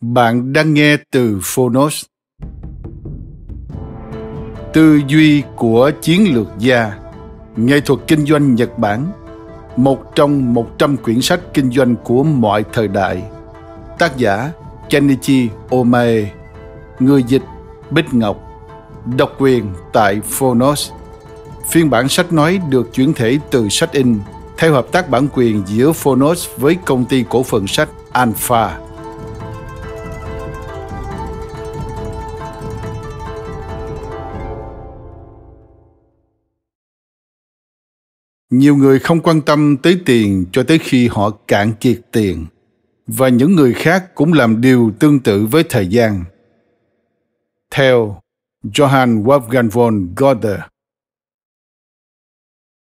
Bạn đang nghe từ Phonos. Tư duy của chiến lược gia Nghệ thuật kinh doanh Nhật Bản Một trong 100 quyển sách kinh doanh của mọi thời đại Tác giả Kenichi Omae Người dịch Bích Ngọc Độc quyền tại Phonos Phiên bản sách nói được chuyển thể từ sách in theo hợp tác bản quyền giữa Phonos với công ty cổ phần sách Alpha nhiều người không quan tâm tới tiền cho tới khi họ cạn kiệt tiền và những người khác cũng làm điều tương tự với thời gian theo johann wolfgang von goethe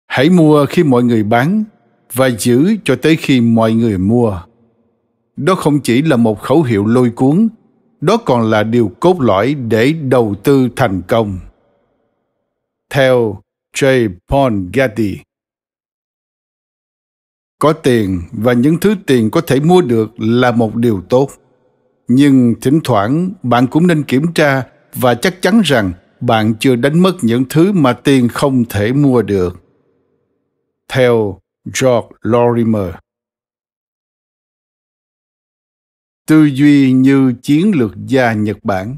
hãy mua khi mọi người bán và giữ cho tới khi mọi người mua đó không chỉ là một khẩu hiệu lôi cuốn đó còn là điều cốt lõi để đầu tư thành công theo J. Paul Getty có tiền và những thứ tiền có thể mua được là một điều tốt. Nhưng thỉnh thoảng bạn cũng nên kiểm tra và chắc chắn rằng bạn chưa đánh mất những thứ mà tiền không thể mua được. Theo George Lorimer Tư duy như chiến lược gia Nhật Bản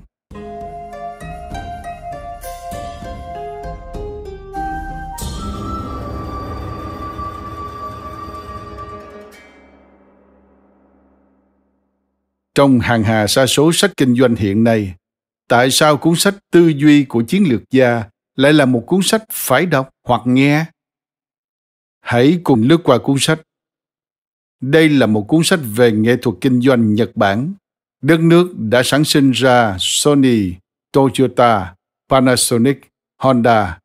Trong hàng hà sa số sách kinh doanh hiện nay, tại sao cuốn sách Tư duy của chiến lược gia lại là một cuốn sách phải đọc hoặc nghe? Hãy cùng lướt qua cuốn sách. Đây là một cuốn sách về nghệ thuật kinh doanh Nhật Bản. Đất nước đã sản sinh ra Sony, Toyota, Panasonic, Honda.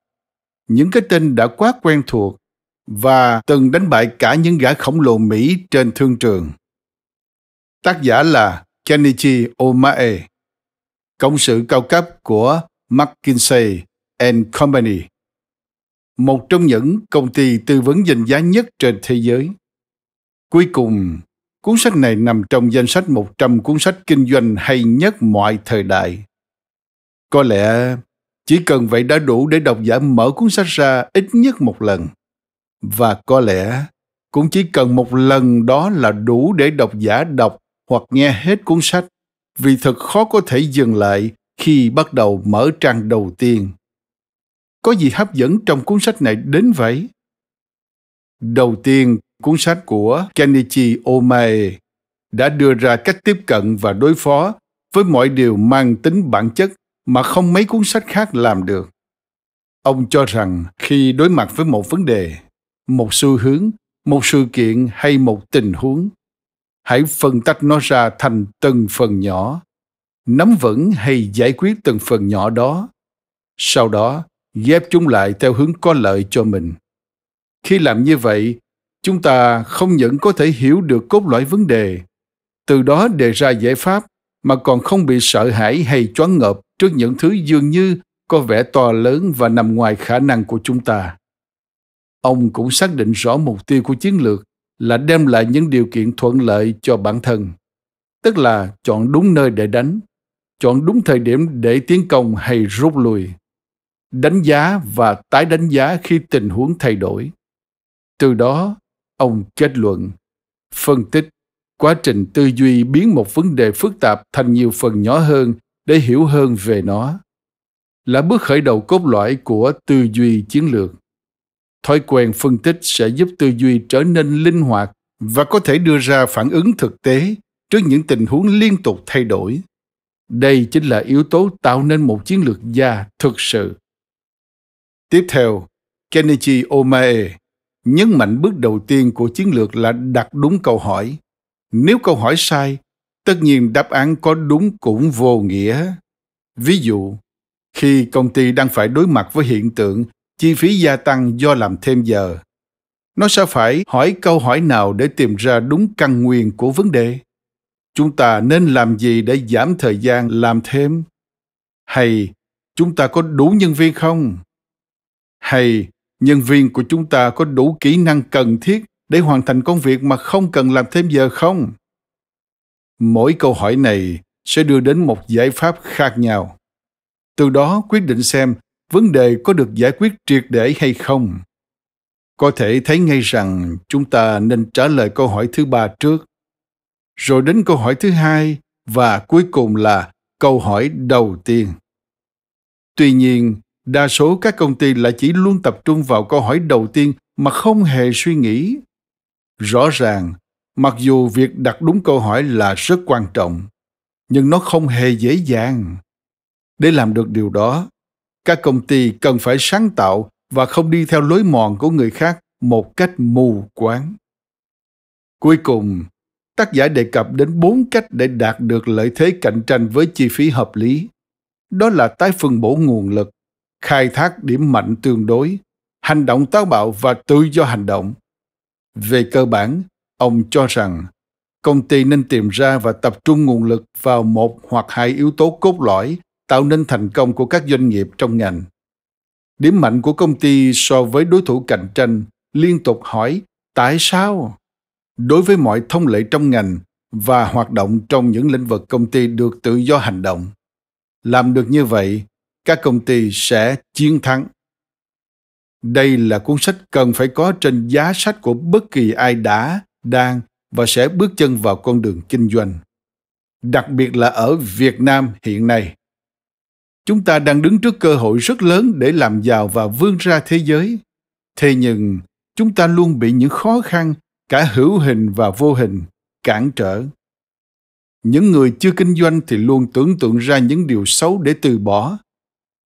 Những cái tên đã quá quen thuộc và từng đánh bại cả những gã khổng lồ Mỹ trên thương trường. Tác giả là Kenichi Omae, cộng sự cao cấp của McKinsey and Company, một trong những công ty tư vấn danh giá nhất trên thế giới. Cuối cùng, cuốn sách này nằm trong danh sách 100 cuốn sách kinh doanh hay nhất mọi thời đại. Có lẽ chỉ cần vậy đã đủ để độc giả mở cuốn sách ra ít nhất một lần. Và có lẽ cũng chỉ cần một lần đó là đủ để độc giả đọc hoặc nghe hết cuốn sách vì thật khó có thể dừng lại khi bắt đầu mở trang đầu tiên có gì hấp dẫn trong cuốn sách này đến vậy đầu tiên cuốn sách của kenichi omae đã đưa ra cách tiếp cận và đối phó với mọi điều mang tính bản chất mà không mấy cuốn sách khác làm được ông cho rằng khi đối mặt với một vấn đề một xu hướng một sự kiện hay một tình huống hãy phân tách nó ra thành từng phần nhỏ nắm vững hay giải quyết từng phần nhỏ đó sau đó ghép chúng lại theo hướng có lợi cho mình khi làm như vậy chúng ta không những có thể hiểu được cốt lõi vấn đề từ đó đề ra giải pháp mà còn không bị sợ hãi hay choáng ngợp trước những thứ dường như có vẻ to lớn và nằm ngoài khả năng của chúng ta ông cũng xác định rõ mục tiêu của chiến lược là đem lại những điều kiện thuận lợi cho bản thân, tức là chọn đúng nơi để đánh, chọn đúng thời điểm để tiến công hay rút lui, đánh giá và tái đánh giá khi tình huống thay đổi. Từ đó, ông kết luận, phân tích quá trình tư duy biến một vấn đề phức tạp thành nhiều phần nhỏ hơn để hiểu hơn về nó là bước khởi đầu cốt lõi của tư duy chiến lược Thói quen phân tích sẽ giúp tư duy trở nên linh hoạt và có thể đưa ra phản ứng thực tế trước những tình huống liên tục thay đổi. Đây chính là yếu tố tạo nên một chiến lược gia thực sự. Tiếp theo, Kennedy Omae nhấn mạnh bước đầu tiên của chiến lược là đặt đúng câu hỏi. Nếu câu hỏi sai, tất nhiên đáp án có đúng cũng vô nghĩa. Ví dụ, khi công ty đang phải đối mặt với hiện tượng chi phí gia tăng do làm thêm giờ. Nó sẽ phải hỏi câu hỏi nào để tìm ra đúng căn nguyên của vấn đề. Chúng ta nên làm gì để giảm thời gian làm thêm? Hay chúng ta có đủ nhân viên không? Hay nhân viên của chúng ta có đủ kỹ năng cần thiết để hoàn thành công việc mà không cần làm thêm giờ không? Mỗi câu hỏi này sẽ đưa đến một giải pháp khác nhau. Từ đó quyết định xem vấn đề có được giải quyết triệt để hay không có thể thấy ngay rằng chúng ta nên trả lời câu hỏi thứ ba trước rồi đến câu hỏi thứ hai và cuối cùng là câu hỏi đầu tiên tuy nhiên đa số các công ty lại chỉ luôn tập trung vào câu hỏi đầu tiên mà không hề suy nghĩ rõ ràng mặc dù việc đặt đúng câu hỏi là rất quan trọng nhưng nó không hề dễ dàng để làm được điều đó các công ty cần phải sáng tạo và không đi theo lối mòn của người khác một cách mù quáng cuối cùng tác giả đề cập đến bốn cách để đạt được lợi thế cạnh tranh với chi phí hợp lý đó là tái phân bổ nguồn lực khai thác điểm mạnh tương đối hành động táo bạo và tự do hành động về cơ bản ông cho rằng công ty nên tìm ra và tập trung nguồn lực vào một hoặc hai yếu tố cốt lõi tạo nên thành công của các doanh nghiệp trong ngành. Điểm mạnh của công ty so với đối thủ cạnh tranh liên tục hỏi tại sao? Đối với mọi thông lệ trong ngành và hoạt động trong những lĩnh vực công ty được tự do hành động. Làm được như vậy, các công ty sẽ chiến thắng. Đây là cuốn sách cần phải có trên giá sách của bất kỳ ai đã, đang và sẽ bước chân vào con đường kinh doanh. Đặc biệt là ở Việt Nam hiện nay. Chúng ta đang đứng trước cơ hội rất lớn để làm giàu và vươn ra thế giới. Thế nhưng, chúng ta luôn bị những khó khăn, cả hữu hình và vô hình, cản trở. Những người chưa kinh doanh thì luôn tưởng tượng ra những điều xấu để từ bỏ.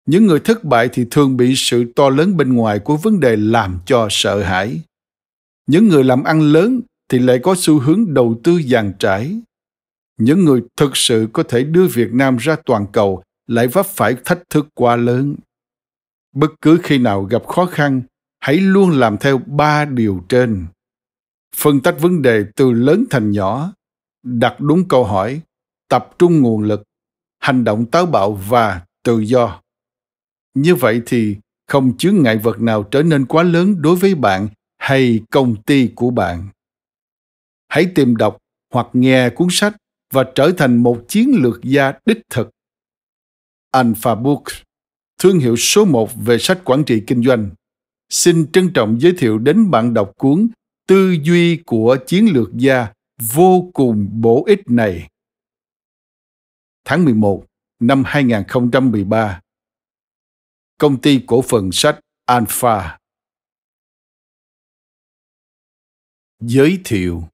Những người thất bại thì thường bị sự to lớn bên ngoài của vấn đề làm cho sợ hãi. Những người làm ăn lớn thì lại có xu hướng đầu tư dàn trải. Những người thực sự có thể đưa Việt Nam ra toàn cầu lại vấp phải thách thức quá lớn. Bất cứ khi nào gặp khó khăn, hãy luôn làm theo ba điều trên. Phân tách vấn đề từ lớn thành nhỏ, đặt đúng câu hỏi, tập trung nguồn lực, hành động táo bạo và tự do. Như vậy thì không chướng ngại vật nào trở nên quá lớn đối với bạn hay công ty của bạn. Hãy tìm đọc hoặc nghe cuốn sách và trở thành một chiến lược gia đích thực Alpha Book, thương hiệu số 1 về sách quản trị kinh doanh. Xin trân trọng giới thiệu đến bạn đọc cuốn Tư duy của chiến lược gia vô cùng bổ ích này. Tháng 11 năm 2013 Công ty cổ phần sách Alpha Giới thiệu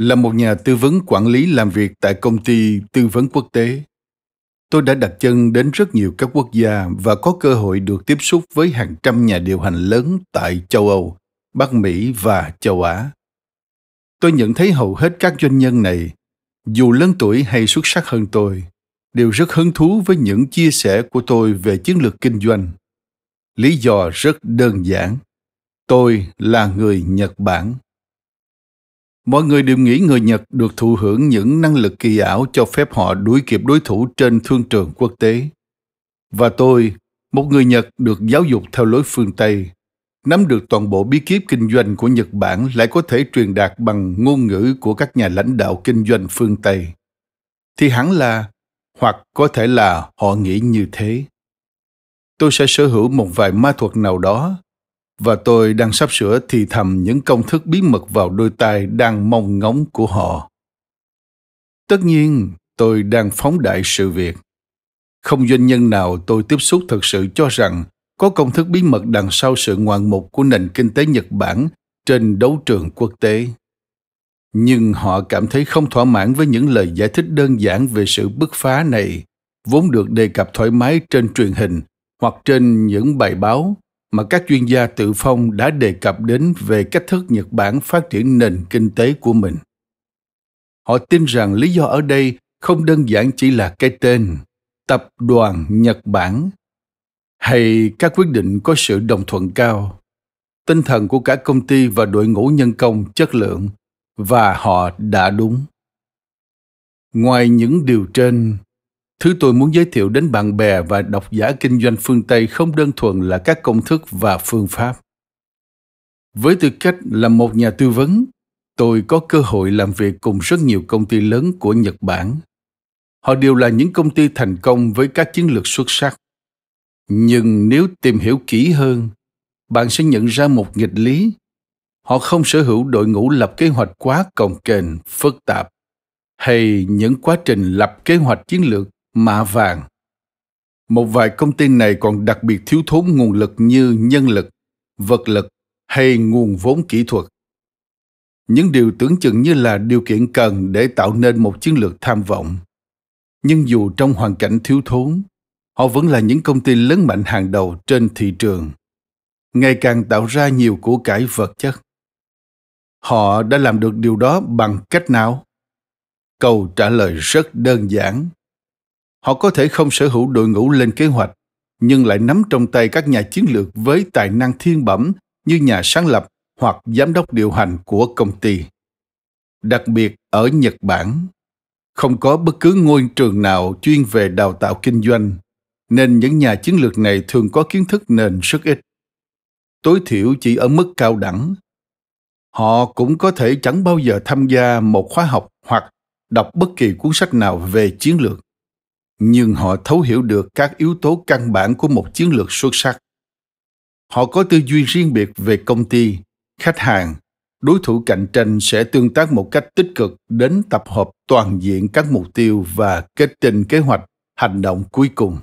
là một nhà tư vấn quản lý làm việc tại công ty tư vấn quốc tế tôi đã đặt chân đến rất nhiều các quốc gia và có cơ hội được tiếp xúc với hàng trăm nhà điều hành lớn tại châu âu bắc mỹ và châu á tôi nhận thấy hầu hết các doanh nhân này dù lớn tuổi hay xuất sắc hơn tôi đều rất hứng thú với những chia sẻ của tôi về chiến lược kinh doanh lý do rất đơn giản tôi là người nhật bản Mọi người đều nghĩ người Nhật được thụ hưởng những năng lực kỳ ảo cho phép họ đuổi kịp đối thủ trên thương trường quốc tế. Và tôi, một người Nhật được giáo dục theo lối phương Tây, nắm được toàn bộ bí kíp kinh doanh của Nhật Bản lại có thể truyền đạt bằng ngôn ngữ của các nhà lãnh đạo kinh doanh phương Tây. Thì hẳn là, hoặc có thể là họ nghĩ như thế. Tôi sẽ sở hữu một vài ma thuật nào đó và tôi đang sắp sửa thì thầm những công thức bí mật vào đôi tai đang mong ngóng của họ. Tất nhiên, tôi đang phóng đại sự việc. Không doanh nhân nào tôi tiếp xúc thực sự cho rằng có công thức bí mật đằng sau sự ngoạn mục của nền kinh tế Nhật Bản trên đấu trường quốc tế. Nhưng họ cảm thấy không thỏa mãn với những lời giải thích đơn giản về sự bứt phá này, vốn được đề cập thoải mái trên truyền hình hoặc trên những bài báo mà các chuyên gia tự phong đã đề cập đến về cách thức Nhật Bản phát triển nền kinh tế của mình. Họ tin rằng lý do ở đây không đơn giản chỉ là cái tên Tập đoàn Nhật Bản hay các quyết định có sự đồng thuận cao, tinh thần của cả công ty và đội ngũ nhân công chất lượng và họ đã đúng. Ngoài những điều trên, Thứ tôi muốn giới thiệu đến bạn bè và độc giả kinh doanh phương Tây không đơn thuần là các công thức và phương pháp. Với tư cách là một nhà tư vấn, tôi có cơ hội làm việc cùng rất nhiều công ty lớn của Nhật Bản. Họ đều là những công ty thành công với các chiến lược xuất sắc. Nhưng nếu tìm hiểu kỹ hơn, bạn sẽ nhận ra một nghịch lý. Họ không sở hữu đội ngũ lập kế hoạch quá cồng kềnh, phức tạp hay những quá trình lập kế hoạch chiến lược mạ vàng. Một vài công ty này còn đặc biệt thiếu thốn nguồn lực như nhân lực, vật lực hay nguồn vốn kỹ thuật. Những điều tưởng chừng như là điều kiện cần để tạo nên một chiến lược tham vọng. Nhưng dù trong hoàn cảnh thiếu thốn, họ vẫn là những công ty lớn mạnh hàng đầu trên thị trường, ngày càng tạo ra nhiều của cải vật chất. Họ đã làm được điều đó bằng cách nào? Câu trả lời rất đơn giản Họ có thể không sở hữu đội ngũ lên kế hoạch, nhưng lại nắm trong tay các nhà chiến lược với tài năng thiên bẩm như nhà sáng lập hoặc giám đốc điều hành của công ty. Đặc biệt ở Nhật Bản, không có bất cứ ngôi trường nào chuyên về đào tạo kinh doanh, nên những nhà chiến lược này thường có kiến thức nền rất ít. Tối thiểu chỉ ở mức cao đẳng. Họ cũng có thể chẳng bao giờ tham gia một khóa học hoặc đọc bất kỳ cuốn sách nào về chiến lược nhưng họ thấu hiểu được các yếu tố căn bản của một chiến lược xuất sắc họ có tư duy riêng biệt về công ty khách hàng đối thủ cạnh tranh sẽ tương tác một cách tích cực đến tập hợp toàn diện các mục tiêu và kết tinh kế hoạch hành động cuối cùng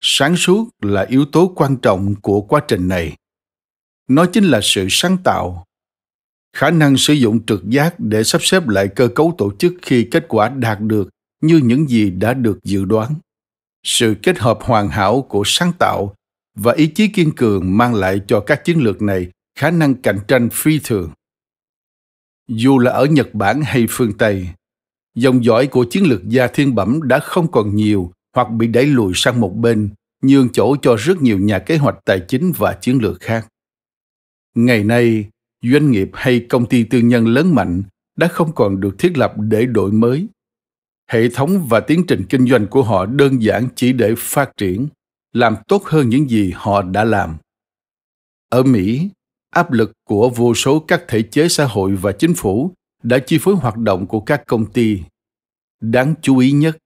sáng suốt là yếu tố quan trọng của quá trình này nó chính là sự sáng tạo khả năng sử dụng trực giác để sắp xếp lại cơ cấu tổ chức khi kết quả đạt được như những gì đã được dự đoán. Sự kết hợp hoàn hảo của sáng tạo và ý chí kiên cường mang lại cho các chiến lược này khả năng cạnh tranh phi thường. Dù là ở Nhật Bản hay phương Tây, dòng dõi của chiến lược gia thiên bẩm đã không còn nhiều hoặc bị đẩy lùi sang một bên, nhường chỗ cho rất nhiều nhà kế hoạch tài chính và chiến lược khác. Ngày nay, doanh nghiệp hay công ty tư nhân lớn mạnh đã không còn được thiết lập để đổi mới hệ thống và tiến trình kinh doanh của họ đơn giản chỉ để phát triển làm tốt hơn những gì họ đã làm ở mỹ áp lực của vô số các thể chế xã hội và chính phủ đã chi phối hoạt động của các công ty đáng chú ý nhất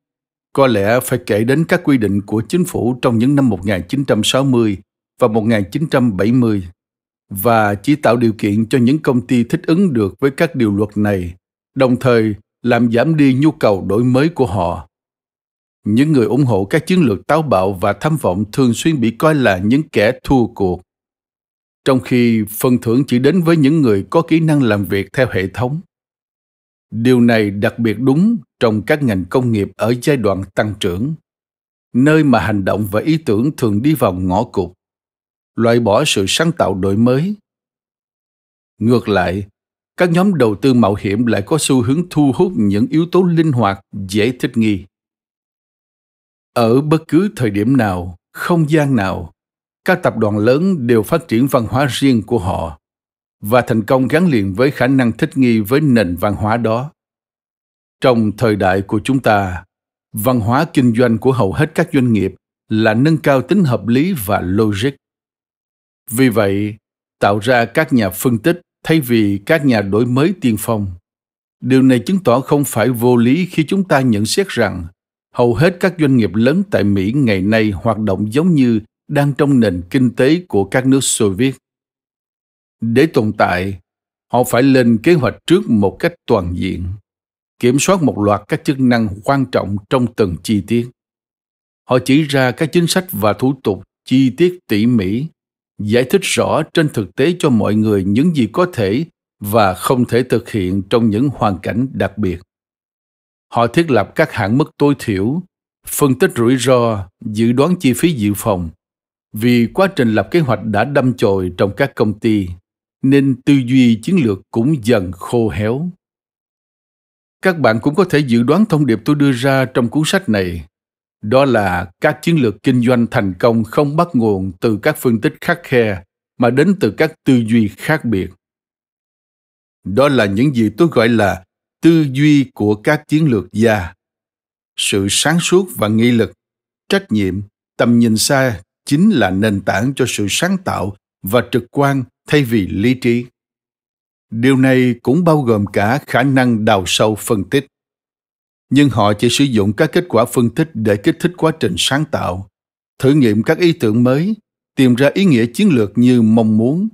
có lẽ phải kể đến các quy định của chính phủ trong những năm 1960 và 1970 và chỉ tạo điều kiện cho những công ty thích ứng được với các điều luật này, đồng thời làm giảm đi nhu cầu đổi mới của họ. Những người ủng hộ các chiến lược táo bạo và tham vọng thường xuyên bị coi là những kẻ thua cuộc. Trong khi phần thưởng chỉ đến với những người có kỹ năng làm việc theo hệ thống. Điều này đặc biệt đúng trong các ngành công nghiệp ở giai đoạn tăng trưởng, nơi mà hành động và ý tưởng thường đi vào ngõ cụt, loại bỏ sự sáng tạo đổi mới. Ngược lại, các nhóm đầu tư mạo hiểm lại có xu hướng thu hút những yếu tố linh hoạt, dễ thích nghi. Ở bất cứ thời điểm nào, không gian nào, các tập đoàn lớn đều phát triển văn hóa riêng của họ và thành công gắn liền với khả năng thích nghi với nền văn hóa đó. Trong thời đại của chúng ta, văn hóa kinh doanh của hầu hết các doanh nghiệp là nâng cao tính hợp lý và logic. Vì vậy, tạo ra các nhà phân tích thay vì các nhà đổi mới tiên phong. Điều này chứng tỏ không phải vô lý khi chúng ta nhận xét rằng hầu hết các doanh nghiệp lớn tại Mỹ ngày nay hoạt động giống như đang trong nền kinh tế của các nước Xô Viết. Để tồn tại, họ phải lên kế hoạch trước một cách toàn diện, kiểm soát một loạt các chức năng quan trọng trong từng chi tiết. Họ chỉ ra các chính sách và thủ tục chi tiết tỉ mỉ giải thích rõ trên thực tế cho mọi người những gì có thể và không thể thực hiện trong những hoàn cảnh đặc biệt họ thiết lập các hạn mức tối thiểu phân tích rủi ro dự đoán chi phí dự phòng vì quá trình lập kế hoạch đã đâm chồi trong các công ty nên tư duy chiến lược cũng dần khô héo các bạn cũng có thể dự đoán thông điệp tôi đưa ra trong cuốn sách này đó là các chiến lược kinh doanh thành công không bắt nguồn từ các phân tích khắc khe mà đến từ các tư duy khác biệt đó là những gì tôi gọi là tư duy của các chiến lược gia sự sáng suốt và nghị lực trách nhiệm tầm nhìn xa chính là nền tảng cho sự sáng tạo và trực quan thay vì lý trí điều này cũng bao gồm cả khả năng đào sâu phân tích nhưng họ chỉ sử dụng các kết quả phân tích để kích thích quá trình sáng tạo, thử nghiệm các ý tưởng mới, tìm ra ý nghĩa chiến lược như mong muốn,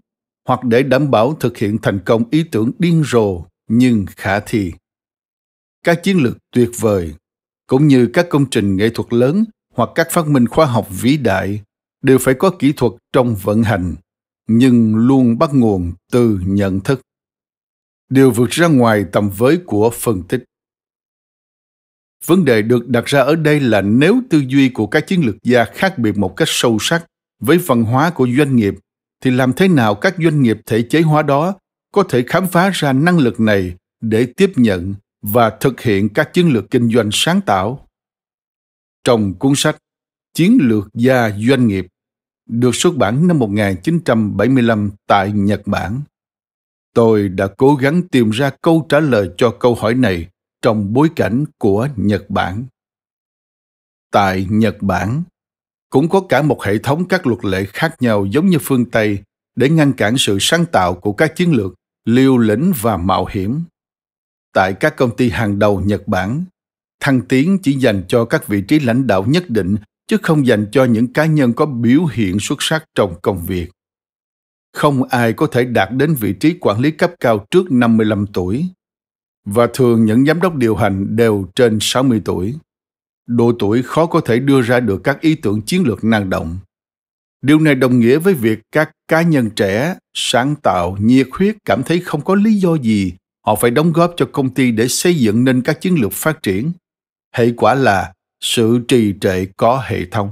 hoặc để đảm bảo thực hiện thành công ý tưởng điên rồ nhưng khả thi. Các chiến lược tuyệt vời, cũng như các công trình nghệ thuật lớn hoặc các phát minh khoa học vĩ đại đều phải có kỹ thuật trong vận hành nhưng luôn bắt nguồn từ nhận thức điều vượt ra ngoài tầm với của phân tích Vấn đề được đặt ra ở đây là nếu tư duy của các chiến lược gia khác biệt một cách sâu sắc với văn hóa của doanh nghiệp, thì làm thế nào các doanh nghiệp thể chế hóa đó có thể khám phá ra năng lực này để tiếp nhận và thực hiện các chiến lược kinh doanh sáng tạo? Trong cuốn sách Chiến lược gia doanh nghiệp được xuất bản năm 1975 tại Nhật Bản. Tôi đã cố gắng tìm ra câu trả lời cho câu hỏi này trong bối cảnh của Nhật Bản. Tại Nhật Bản, cũng có cả một hệ thống các luật lệ khác nhau giống như phương Tây để ngăn cản sự sáng tạo của các chiến lược liều lĩnh và mạo hiểm. Tại các công ty hàng đầu Nhật Bản, thăng tiến chỉ dành cho các vị trí lãnh đạo nhất định chứ không dành cho những cá nhân có biểu hiện xuất sắc trong công việc. Không ai có thể đạt đến vị trí quản lý cấp cao trước 55 tuổi và thường những giám đốc điều hành đều trên 60 tuổi. Độ tuổi khó có thể đưa ra được các ý tưởng chiến lược năng động. Điều này đồng nghĩa với việc các cá nhân trẻ, sáng tạo, nhiệt huyết cảm thấy không có lý do gì họ phải đóng góp cho công ty để xây dựng nên các chiến lược phát triển. Hệ quả là sự trì trệ có hệ thống.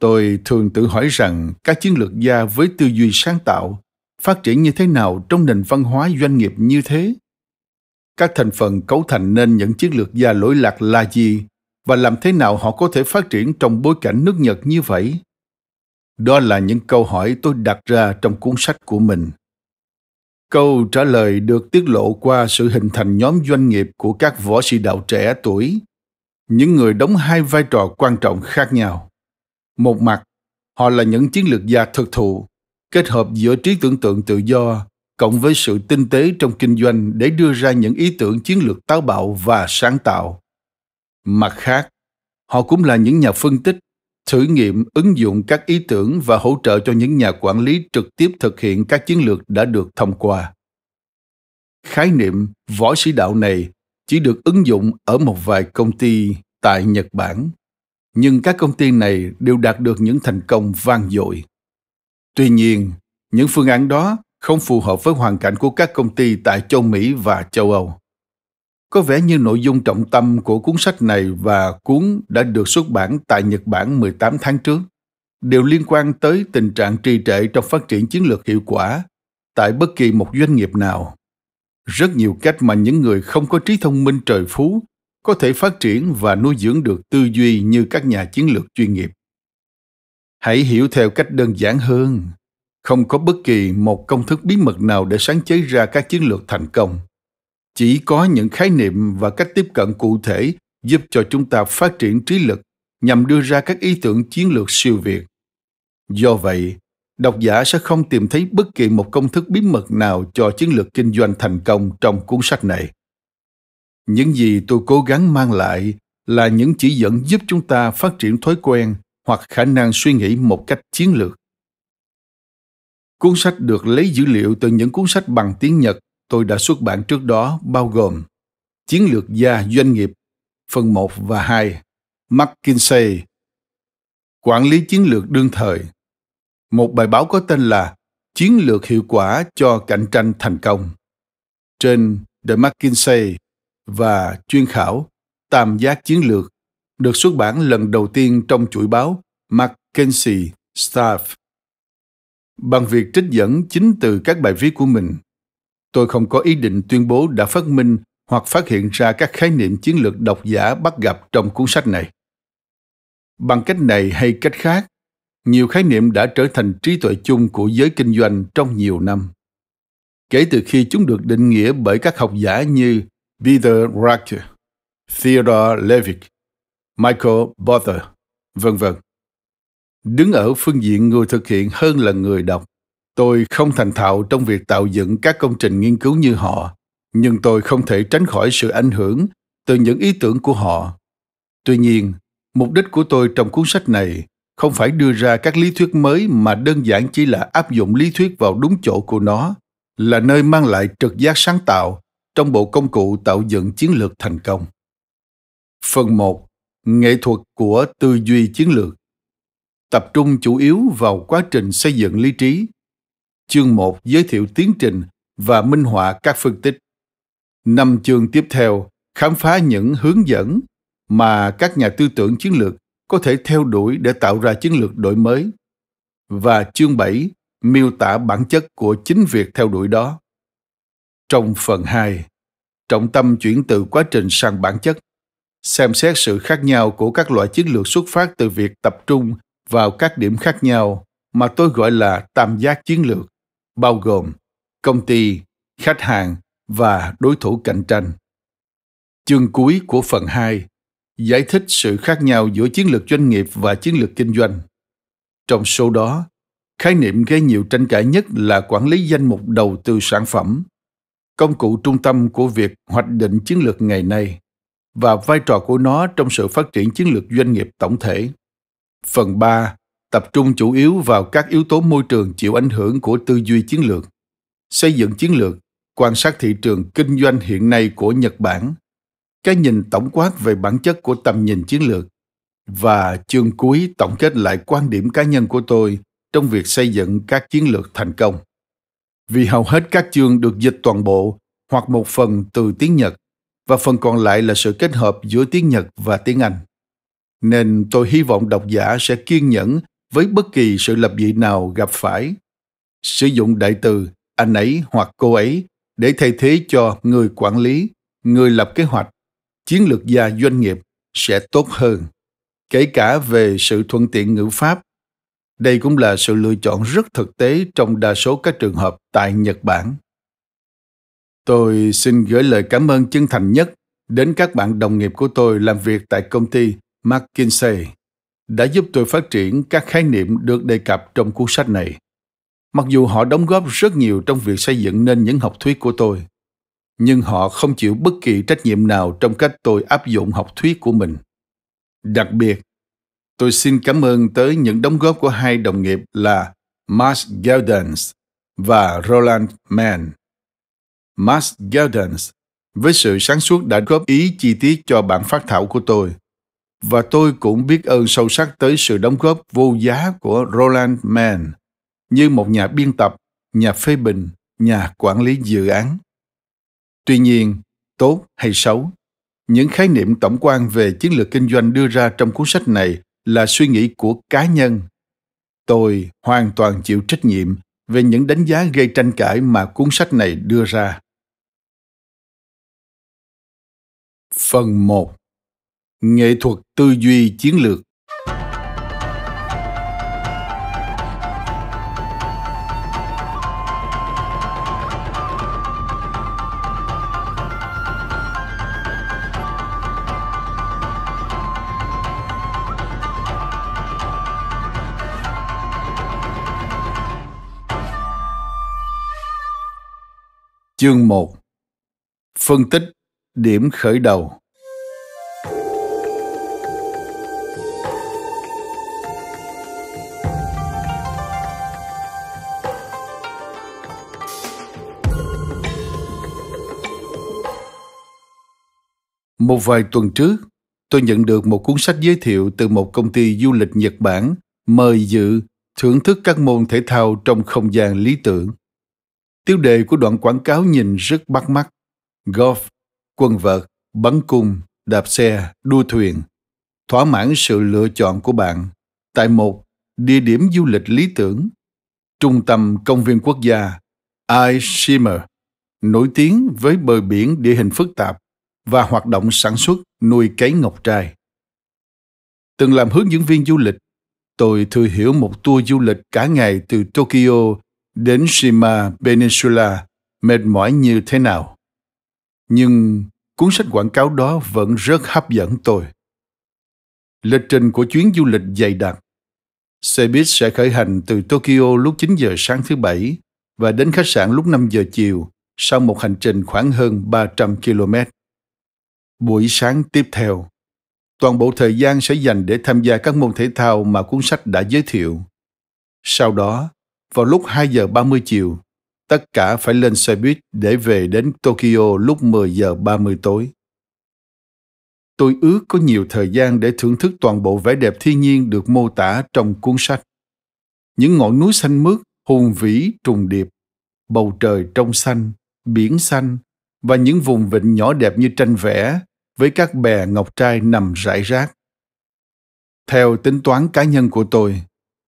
Tôi thường tự hỏi rằng các chiến lược gia với tư duy sáng tạo phát triển như thế nào trong nền văn hóa doanh nghiệp như thế các thành phần cấu thành nên những chiến lược gia lỗi lạc là gì và làm thế nào họ có thể phát triển trong bối cảnh nước Nhật như vậy? Đó là những câu hỏi tôi đặt ra trong cuốn sách của mình. Câu trả lời được tiết lộ qua sự hình thành nhóm doanh nghiệp của các võ sĩ đạo trẻ tuổi, những người đóng hai vai trò quan trọng khác nhau. Một mặt, họ là những chiến lược gia thực thụ, kết hợp giữa trí tưởng tượng tự do cộng với sự tinh tế trong kinh doanh để đưa ra những ý tưởng chiến lược táo bạo và sáng tạo mặt khác họ cũng là những nhà phân tích thử nghiệm ứng dụng các ý tưởng và hỗ trợ cho những nhà quản lý trực tiếp thực hiện các chiến lược đã được thông qua khái niệm võ sĩ đạo này chỉ được ứng dụng ở một vài công ty tại nhật bản nhưng các công ty này đều đạt được những thành công vang dội tuy nhiên những phương án đó không phù hợp với hoàn cảnh của các công ty tại châu Mỹ và châu Âu. Có vẻ như nội dung trọng tâm của cuốn sách này và cuốn đã được xuất bản tại Nhật Bản 18 tháng trước đều liên quan tới tình trạng trì trệ trong phát triển chiến lược hiệu quả tại bất kỳ một doanh nghiệp nào. Rất nhiều cách mà những người không có trí thông minh trời phú có thể phát triển và nuôi dưỡng được tư duy như các nhà chiến lược chuyên nghiệp. Hãy hiểu theo cách đơn giản hơn không có bất kỳ một công thức bí mật nào để sáng chế ra các chiến lược thành công. Chỉ có những khái niệm và cách tiếp cận cụ thể giúp cho chúng ta phát triển trí lực nhằm đưa ra các ý tưởng chiến lược siêu việt. Do vậy, độc giả sẽ không tìm thấy bất kỳ một công thức bí mật nào cho chiến lược kinh doanh thành công trong cuốn sách này. Những gì tôi cố gắng mang lại là những chỉ dẫn giúp chúng ta phát triển thói quen hoặc khả năng suy nghĩ một cách chiến lược Cuốn sách được lấy dữ liệu từ những cuốn sách bằng tiếng Nhật tôi đã xuất bản trước đó bao gồm Chiến lược gia doanh nghiệp, phần 1 và 2, McKinsey, Quản lý chiến lược đương thời, một bài báo có tên là Chiến lược hiệu quả cho cạnh tranh thành công trên The McKinsey và chuyên khảo Tam giác chiến lược được xuất bản lần đầu tiên trong chuỗi báo McKinsey Staff bằng việc trích dẫn chính từ các bài viết của mình. Tôi không có ý định tuyên bố đã phát minh hoặc phát hiện ra các khái niệm chiến lược độc giả bắt gặp trong cuốn sách này. Bằng cách này hay cách khác, nhiều khái niệm đã trở thành trí tuệ chung của giới kinh doanh trong nhiều năm. Kể từ khi chúng được định nghĩa bởi các học giả như Peter Drucker, Theodore Levitt, Michael Bother, vân vân đứng ở phương diện người thực hiện hơn là người đọc tôi không thành thạo trong việc tạo dựng các công trình nghiên cứu như họ nhưng tôi không thể tránh khỏi sự ảnh hưởng từ những ý tưởng của họ tuy nhiên mục đích của tôi trong cuốn sách này không phải đưa ra các lý thuyết mới mà đơn giản chỉ là áp dụng lý thuyết vào đúng chỗ của nó là nơi mang lại trực giác sáng tạo trong bộ công cụ tạo dựng chiến lược thành công phần 1 nghệ thuật của tư duy chiến lược tập trung chủ yếu vào quá trình xây dựng lý trí. Chương 1 giới thiệu tiến trình và minh họa các phân tích. Năm chương tiếp theo khám phá những hướng dẫn mà các nhà tư tưởng chiến lược có thể theo đuổi để tạo ra chiến lược đổi mới. Và chương 7 miêu tả bản chất của chính việc theo đuổi đó. Trong phần 2, trọng tâm chuyển từ quá trình sang bản chất, xem xét sự khác nhau của các loại chiến lược xuất phát từ việc tập trung vào các điểm khác nhau mà tôi gọi là tam giác chiến lược, bao gồm công ty, khách hàng và đối thủ cạnh tranh. Chương cuối của phần 2 giải thích sự khác nhau giữa chiến lược doanh nghiệp và chiến lược kinh doanh. Trong số đó, khái niệm gây nhiều tranh cãi nhất là quản lý danh mục đầu tư sản phẩm, công cụ trung tâm của việc hoạch định chiến lược ngày nay và vai trò của nó trong sự phát triển chiến lược doanh nghiệp tổng thể. Phần 3. Tập trung chủ yếu vào các yếu tố môi trường chịu ảnh hưởng của tư duy chiến lược. Xây dựng chiến lược, quan sát thị trường kinh doanh hiện nay của Nhật Bản, cái nhìn tổng quát về bản chất của tầm nhìn chiến lược và chương cuối tổng kết lại quan điểm cá nhân của tôi trong việc xây dựng các chiến lược thành công. Vì hầu hết các chương được dịch toàn bộ hoặc một phần từ tiếng Nhật và phần còn lại là sự kết hợp giữa tiếng Nhật và tiếng Anh nên tôi hy vọng độc giả sẽ kiên nhẫn với bất kỳ sự lập dị nào gặp phải. Sử dụng đại từ anh ấy hoặc cô ấy để thay thế cho người quản lý, người lập kế hoạch, chiến lược gia doanh nghiệp sẽ tốt hơn, kể cả về sự thuận tiện ngữ pháp. Đây cũng là sự lựa chọn rất thực tế trong đa số các trường hợp tại Nhật Bản. Tôi xin gửi lời cảm ơn chân thành nhất đến các bạn đồng nghiệp của tôi làm việc tại công ty McKinsey đã giúp tôi phát triển các khái niệm được đề cập trong cuốn sách này. Mặc dù họ đóng góp rất nhiều trong việc xây dựng nên những học thuyết của tôi, nhưng họ không chịu bất kỳ trách nhiệm nào trong cách tôi áp dụng học thuyết của mình. Đặc biệt, tôi xin cảm ơn tới những đóng góp của hai đồng nghiệp là Max Geldens và Roland Mann. Max Geldens với sự sáng suốt đã góp ý chi tiết cho bản phát thảo của tôi – và tôi cũng biết ơn sâu sắc tới sự đóng góp vô giá của Roland Mann như một nhà biên tập, nhà phê bình, nhà quản lý dự án. Tuy nhiên, tốt hay xấu, những khái niệm tổng quan về chiến lược kinh doanh đưa ra trong cuốn sách này là suy nghĩ của cá nhân. Tôi hoàn toàn chịu trách nhiệm về những đánh giá gây tranh cãi mà cuốn sách này đưa ra. Phần 1 nghệ thuật tư duy chiến lược Chương 1 Phân tích điểm khởi đầu Một vài tuần trước, tôi nhận được một cuốn sách giới thiệu từ một công ty du lịch Nhật Bản mời dự thưởng thức các môn thể thao trong không gian lý tưởng. Tiêu đề của đoạn quảng cáo nhìn rất bắt mắt. Golf, quần vợt, bắn cung, đạp xe, đua thuyền. Thỏa mãn sự lựa chọn của bạn tại một địa điểm du lịch lý tưởng. Trung tâm công viên quốc gia Aishima, nổi tiếng với bờ biển địa hình phức tạp và hoạt động sản xuất nuôi cấy ngọc trai. Từng làm hướng dẫn viên du lịch, tôi thừa hiểu một tour du lịch cả ngày từ Tokyo đến Shima Peninsula mệt mỏi như thế nào. Nhưng cuốn sách quảng cáo đó vẫn rất hấp dẫn tôi. Lịch trình của chuyến du lịch dày đặc. Xe buýt sẽ khởi hành từ Tokyo lúc 9 giờ sáng thứ Bảy và đến khách sạn lúc 5 giờ chiều sau một hành trình khoảng hơn 300 km. Buổi sáng tiếp theo, toàn bộ thời gian sẽ dành để tham gia các môn thể thao mà cuốn sách đã giới thiệu. Sau đó, vào lúc 2 giờ 30 chiều, tất cả phải lên xe buýt để về đến Tokyo lúc 10 giờ 30 tối. Tôi ước có nhiều thời gian để thưởng thức toàn bộ vẻ đẹp thiên nhiên được mô tả trong cuốn sách. Những ngọn núi xanh mướt, hùng vĩ, trùng điệp, bầu trời trong xanh, biển xanh và những vùng vịnh nhỏ đẹp như tranh vẽ với các bè ngọc trai nằm rải rác. Theo tính toán cá nhân của tôi,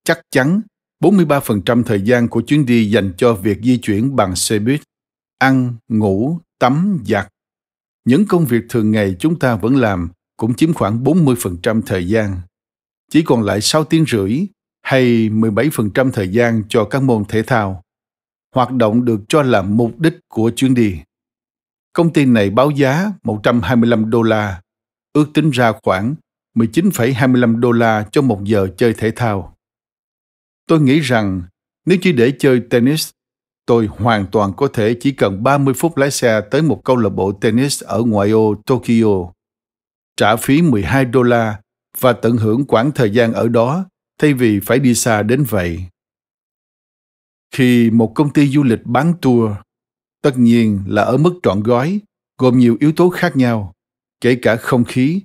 chắc chắn 43% thời gian của chuyến đi dành cho việc di chuyển bằng xe buýt, ăn, ngủ, tắm, giặt. Những công việc thường ngày chúng ta vẫn làm cũng chiếm khoảng 40% thời gian. Chỉ còn lại 6 tiếng rưỡi hay 17% thời gian cho các môn thể thao. Hoạt động được cho là mục đích của chuyến đi. Công ty này báo giá 125 đô la, ước tính ra khoảng 19,25 đô la cho một giờ chơi thể thao. Tôi nghĩ rằng nếu chỉ để chơi tennis, tôi hoàn toàn có thể chỉ cần 30 phút lái xe tới một câu lạc bộ tennis ở ngoại ô Tokyo, trả phí 12 đô la và tận hưởng quãng thời gian ở đó thay vì phải đi xa đến vậy. Khi một công ty du lịch bán tour tất nhiên là ở mức trọn gói gồm nhiều yếu tố khác nhau, kể cả không khí.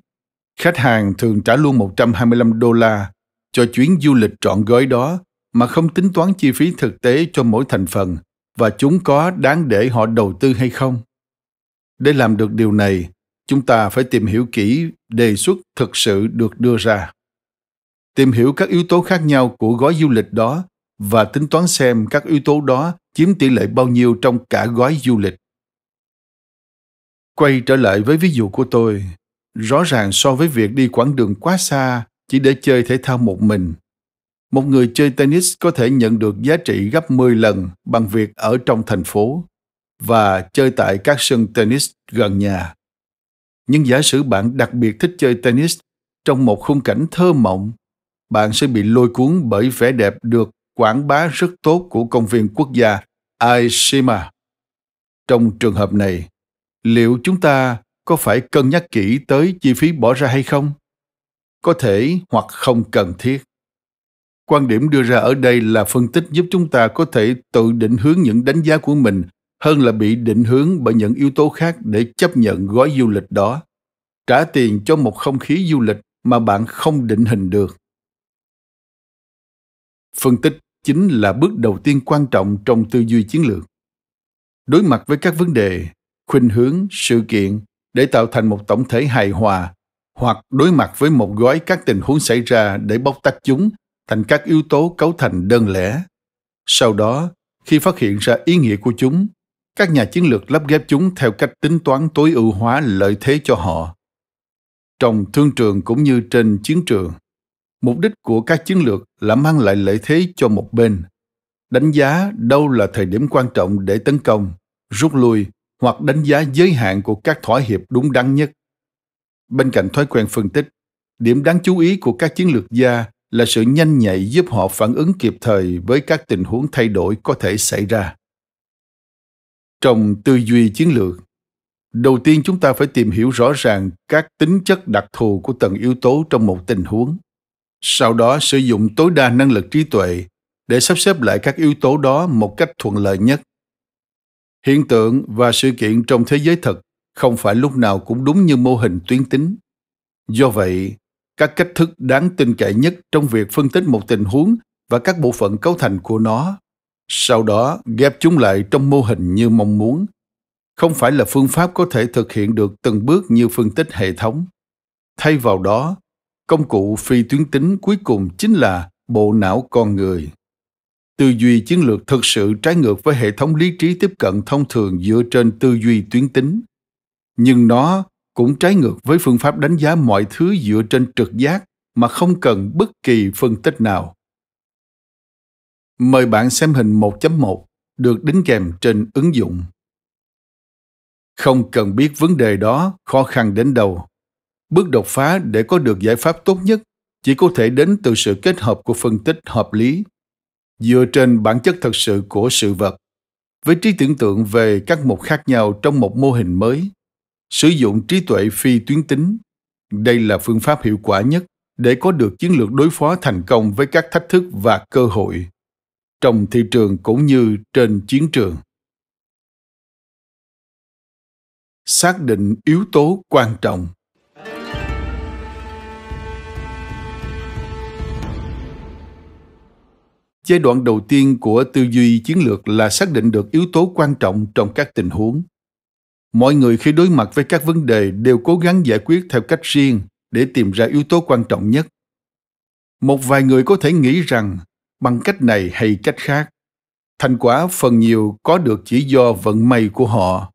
Khách hàng thường trả luôn 125 đô la cho chuyến du lịch trọn gói đó mà không tính toán chi phí thực tế cho mỗi thành phần và chúng có đáng để họ đầu tư hay không. Để làm được điều này, chúng ta phải tìm hiểu kỹ đề xuất thực sự được đưa ra. Tìm hiểu các yếu tố khác nhau của gói du lịch đó và tính toán xem các yếu tố đó chiếm tỷ lệ bao nhiêu trong cả gói du lịch. Quay trở lại với ví dụ của tôi, rõ ràng so với việc đi quãng đường quá xa chỉ để chơi thể thao một mình, một người chơi tennis có thể nhận được giá trị gấp 10 lần bằng việc ở trong thành phố và chơi tại các sân tennis gần nhà. Nhưng giả sử bạn đặc biệt thích chơi tennis trong một khung cảnh thơ mộng, bạn sẽ bị lôi cuốn bởi vẻ đẹp được quảng bá rất tốt của công viên quốc gia Aishima. Trong trường hợp này, liệu chúng ta có phải cân nhắc kỹ tới chi phí bỏ ra hay không? Có thể hoặc không cần thiết. Quan điểm đưa ra ở đây là phân tích giúp chúng ta có thể tự định hướng những đánh giá của mình hơn là bị định hướng bởi những yếu tố khác để chấp nhận gói du lịch đó. Trả tiền cho một không khí du lịch mà bạn không định hình được. Phân tích chính là bước đầu tiên quan trọng trong tư duy chiến lược. Đối mặt với các vấn đề, khuynh hướng, sự kiện để tạo thành một tổng thể hài hòa hoặc đối mặt với một gói các tình huống xảy ra để bóc tách chúng thành các yếu tố cấu thành đơn lẻ. Sau đó, khi phát hiện ra ý nghĩa của chúng, các nhà chiến lược lắp ghép chúng theo cách tính toán tối ưu hóa lợi thế cho họ. Trong thương trường cũng như trên chiến trường, mục đích của các chiến lược là mang lại lợi thế cho một bên đánh giá đâu là thời điểm quan trọng để tấn công rút lui hoặc đánh giá giới hạn của các thỏa hiệp đúng đắn nhất bên cạnh thói quen phân tích điểm đáng chú ý của các chiến lược gia là sự nhanh nhạy giúp họ phản ứng kịp thời với các tình huống thay đổi có thể xảy ra trong tư duy chiến lược đầu tiên chúng ta phải tìm hiểu rõ ràng các tính chất đặc thù của từng yếu tố trong một tình huống sau đó sử dụng tối đa năng lực trí tuệ để sắp xếp lại các yếu tố đó một cách thuận lợi nhất hiện tượng và sự kiện trong thế giới thật không phải lúc nào cũng đúng như mô hình tuyến tính do vậy các cách thức đáng tin cậy nhất trong việc phân tích một tình huống và các bộ phận cấu thành của nó sau đó ghép chúng lại trong mô hình như mong muốn không phải là phương pháp có thể thực hiện được từng bước như phân tích hệ thống thay vào đó Công cụ phi tuyến tính cuối cùng chính là bộ não con người. Tư duy chiến lược thực sự trái ngược với hệ thống lý trí tiếp cận thông thường dựa trên tư duy tuyến tính. Nhưng nó cũng trái ngược với phương pháp đánh giá mọi thứ dựa trên trực giác mà không cần bất kỳ phân tích nào. Mời bạn xem hình 1.1 được đính kèm trên ứng dụng. Không cần biết vấn đề đó khó khăn đến đâu. Bước đột phá để có được giải pháp tốt nhất chỉ có thể đến từ sự kết hợp của phân tích hợp lý dựa trên bản chất thật sự của sự vật với trí tưởng tượng về các mục khác nhau trong một mô hình mới sử dụng trí tuệ phi tuyến tính đây là phương pháp hiệu quả nhất để có được chiến lược đối phó thành công với các thách thức và cơ hội trong thị trường cũng như trên chiến trường xác định yếu tố quan trọng Giai đoạn đầu tiên của tư duy chiến lược là xác định được yếu tố quan trọng trong các tình huống. Mọi người khi đối mặt với các vấn đề đều cố gắng giải quyết theo cách riêng để tìm ra yếu tố quan trọng nhất. Một vài người có thể nghĩ rằng bằng cách này hay cách khác, thành quả phần nhiều có được chỉ do vận may của họ.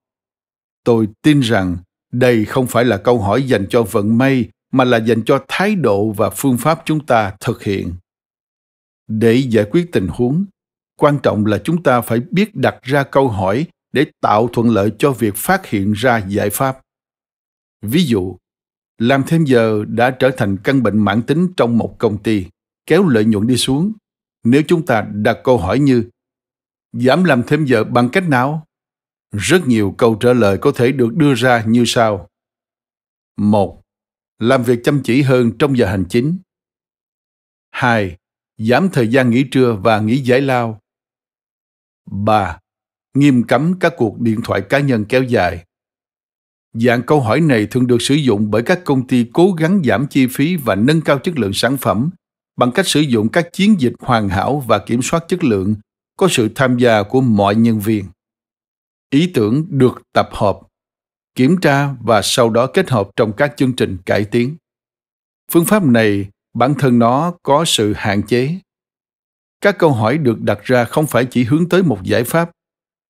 Tôi tin rằng đây không phải là câu hỏi dành cho vận may mà là dành cho thái độ và phương pháp chúng ta thực hiện để giải quyết tình huống quan trọng là chúng ta phải biết đặt ra câu hỏi để tạo thuận lợi cho việc phát hiện ra giải pháp ví dụ làm thêm giờ đã trở thành căn bệnh mãn tính trong một công ty kéo lợi nhuận đi xuống nếu chúng ta đặt câu hỏi như giảm làm thêm giờ bằng cách nào rất nhiều câu trả lời có thể được đưa ra như sau một làm việc chăm chỉ hơn trong giờ hành chính hai, giảm thời gian nghỉ trưa và nghỉ giải lao. 3. Nghiêm cấm các cuộc điện thoại cá nhân kéo dài. Dạng câu hỏi này thường được sử dụng bởi các công ty cố gắng giảm chi phí và nâng cao chất lượng sản phẩm bằng cách sử dụng các chiến dịch hoàn hảo và kiểm soát chất lượng có sự tham gia của mọi nhân viên. Ý tưởng được tập hợp, kiểm tra và sau đó kết hợp trong các chương trình cải tiến. Phương pháp này bản thân nó có sự hạn chế các câu hỏi được đặt ra không phải chỉ hướng tới một giải pháp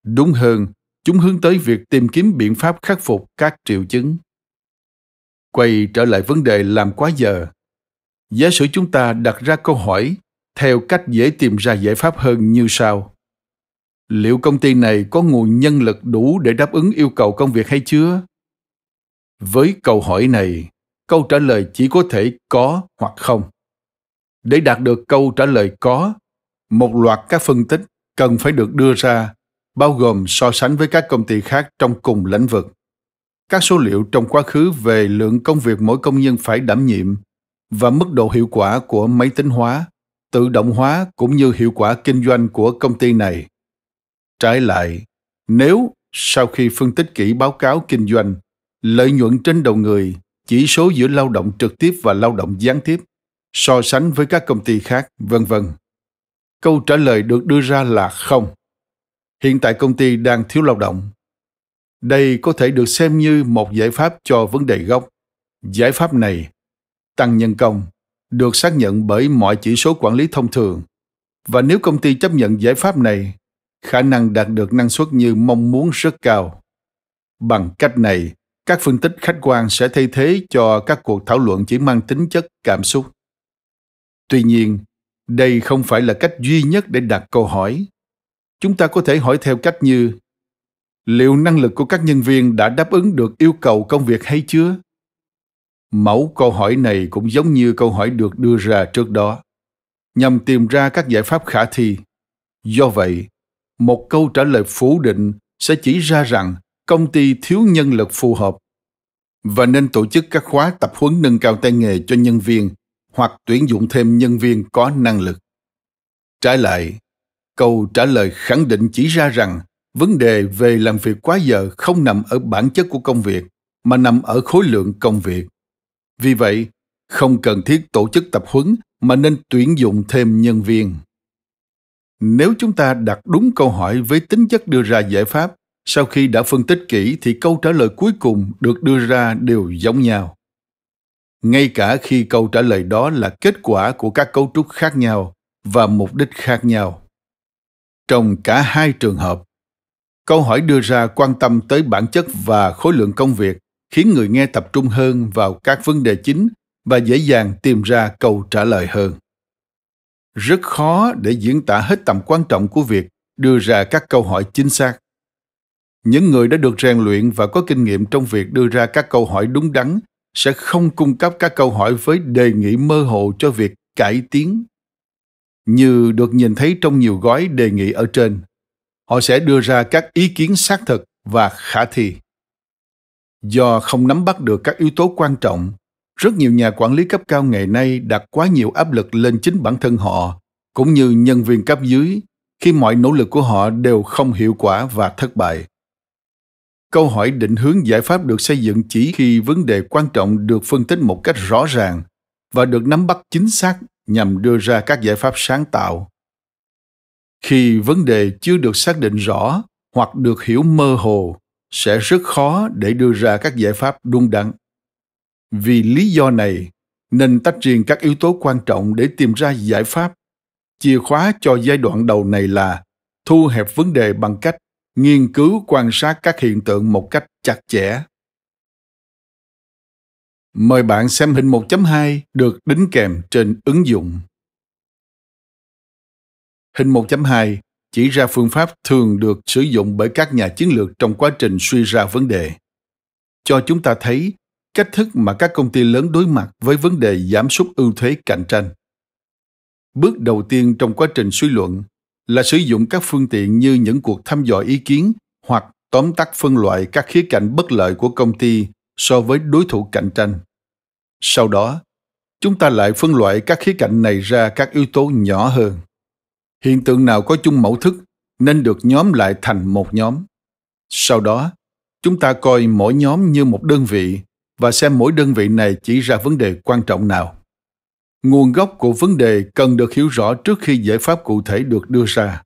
đúng hơn chúng hướng tới việc tìm kiếm biện pháp khắc phục các triệu chứng quay trở lại vấn đề làm quá giờ giả sử chúng ta đặt ra câu hỏi theo cách dễ tìm ra giải pháp hơn như sau liệu công ty này có nguồn nhân lực đủ để đáp ứng yêu cầu công việc hay chưa với câu hỏi này câu trả lời chỉ có thể có hoặc không để đạt được câu trả lời có một loạt các phân tích cần phải được đưa ra bao gồm so sánh với các công ty khác trong cùng lĩnh vực các số liệu trong quá khứ về lượng công việc mỗi công nhân phải đảm nhiệm và mức độ hiệu quả của máy tính hóa tự động hóa cũng như hiệu quả kinh doanh của công ty này trái lại nếu sau khi phân tích kỹ báo cáo kinh doanh lợi nhuận trên đầu người chỉ số giữa lao động trực tiếp và lao động gián tiếp, so sánh với các công ty khác, vân vân. Câu trả lời được đưa ra là không. Hiện tại công ty đang thiếu lao động. Đây có thể được xem như một giải pháp cho vấn đề gốc. Giải pháp này, tăng nhân công, được xác nhận bởi mọi chỉ số quản lý thông thường. Và nếu công ty chấp nhận giải pháp này, khả năng đạt được năng suất như mong muốn rất cao. Bằng cách này, các phân tích khách quan sẽ thay thế cho các cuộc thảo luận chỉ mang tính chất cảm xúc tuy nhiên đây không phải là cách duy nhất để đặt câu hỏi chúng ta có thể hỏi theo cách như liệu năng lực của các nhân viên đã đáp ứng được yêu cầu công việc hay chưa mẫu câu hỏi này cũng giống như câu hỏi được đưa ra trước đó nhằm tìm ra các giải pháp khả thi do vậy một câu trả lời phủ định sẽ chỉ ra rằng công ty thiếu nhân lực phù hợp và nên tổ chức các khóa tập huấn nâng cao tay nghề cho nhân viên hoặc tuyển dụng thêm nhân viên có năng lực. Trái lại, câu trả lời khẳng định chỉ ra rằng vấn đề về làm việc quá giờ không nằm ở bản chất của công việc mà nằm ở khối lượng công việc. Vì vậy, không cần thiết tổ chức tập huấn mà nên tuyển dụng thêm nhân viên. Nếu chúng ta đặt đúng câu hỏi với tính chất đưa ra giải pháp sau khi đã phân tích kỹ thì câu trả lời cuối cùng được đưa ra đều giống nhau. Ngay cả khi câu trả lời đó là kết quả của các cấu trúc khác nhau và mục đích khác nhau. Trong cả hai trường hợp, câu hỏi đưa ra quan tâm tới bản chất và khối lượng công việc khiến người nghe tập trung hơn vào các vấn đề chính và dễ dàng tìm ra câu trả lời hơn rất khó để diễn tả hết tầm quan trọng của việc đưa ra các câu hỏi chính xác những người đã được rèn luyện và có kinh nghiệm trong việc đưa ra các câu hỏi đúng đắn sẽ không cung cấp các câu hỏi với đề nghị mơ hồ cho việc cải tiến. Như được nhìn thấy trong nhiều gói đề nghị ở trên, họ sẽ đưa ra các ý kiến xác thực và khả thi. Do không nắm bắt được các yếu tố quan trọng, rất nhiều nhà quản lý cấp cao ngày nay đặt quá nhiều áp lực lên chính bản thân họ, cũng như nhân viên cấp dưới, khi mọi nỗ lực của họ đều không hiệu quả và thất bại. Câu hỏi định hướng giải pháp được xây dựng chỉ khi vấn đề quan trọng được phân tích một cách rõ ràng và được nắm bắt chính xác nhằm đưa ra các giải pháp sáng tạo. Khi vấn đề chưa được xác định rõ hoặc được hiểu mơ hồ sẽ rất khó để đưa ra các giải pháp đúng đắn. Vì lý do này, nên tách riêng các yếu tố quan trọng để tìm ra giải pháp. Chìa khóa cho giai đoạn đầu này là thu hẹp vấn đề bằng cách nghiên cứu quan sát các hiện tượng một cách chặt chẽ. Mời bạn xem hình 1.2 được đính kèm trên ứng dụng. Hình 1.2 chỉ ra phương pháp thường được sử dụng bởi các nhà chiến lược trong quá trình suy ra vấn đề. Cho chúng ta thấy cách thức mà các công ty lớn đối mặt với vấn đề giảm sút ưu thế cạnh tranh. Bước đầu tiên trong quá trình suy luận là sử dụng các phương tiện như những cuộc thăm dò ý kiến hoặc tóm tắt phân loại các khía cạnh bất lợi của công ty so với đối thủ cạnh tranh sau đó chúng ta lại phân loại các khía cạnh này ra các yếu tố nhỏ hơn hiện tượng nào có chung mẫu thức nên được nhóm lại thành một nhóm sau đó chúng ta coi mỗi nhóm như một đơn vị và xem mỗi đơn vị này chỉ ra vấn đề quan trọng nào Nguồn gốc của vấn đề cần được hiểu rõ trước khi giải pháp cụ thể được đưa ra.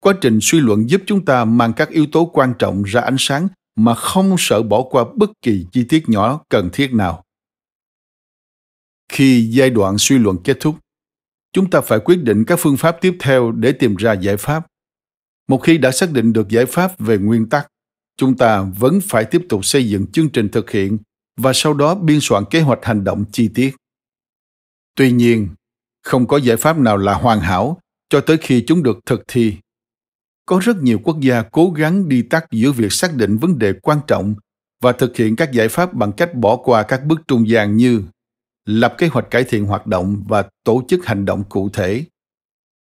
Quá trình suy luận giúp chúng ta mang các yếu tố quan trọng ra ánh sáng mà không sợ bỏ qua bất kỳ chi tiết nhỏ cần thiết nào. Khi giai đoạn suy luận kết thúc, chúng ta phải quyết định các phương pháp tiếp theo để tìm ra giải pháp. Một khi đã xác định được giải pháp về nguyên tắc, chúng ta vẫn phải tiếp tục xây dựng chương trình thực hiện và sau đó biên soạn kế hoạch hành động chi tiết. Tuy nhiên, không có giải pháp nào là hoàn hảo cho tới khi chúng được thực thi. Có rất nhiều quốc gia cố gắng đi tắt giữa việc xác định vấn đề quan trọng và thực hiện các giải pháp bằng cách bỏ qua các bước trung gian như lập kế hoạch cải thiện hoạt động và tổ chức hành động cụ thể.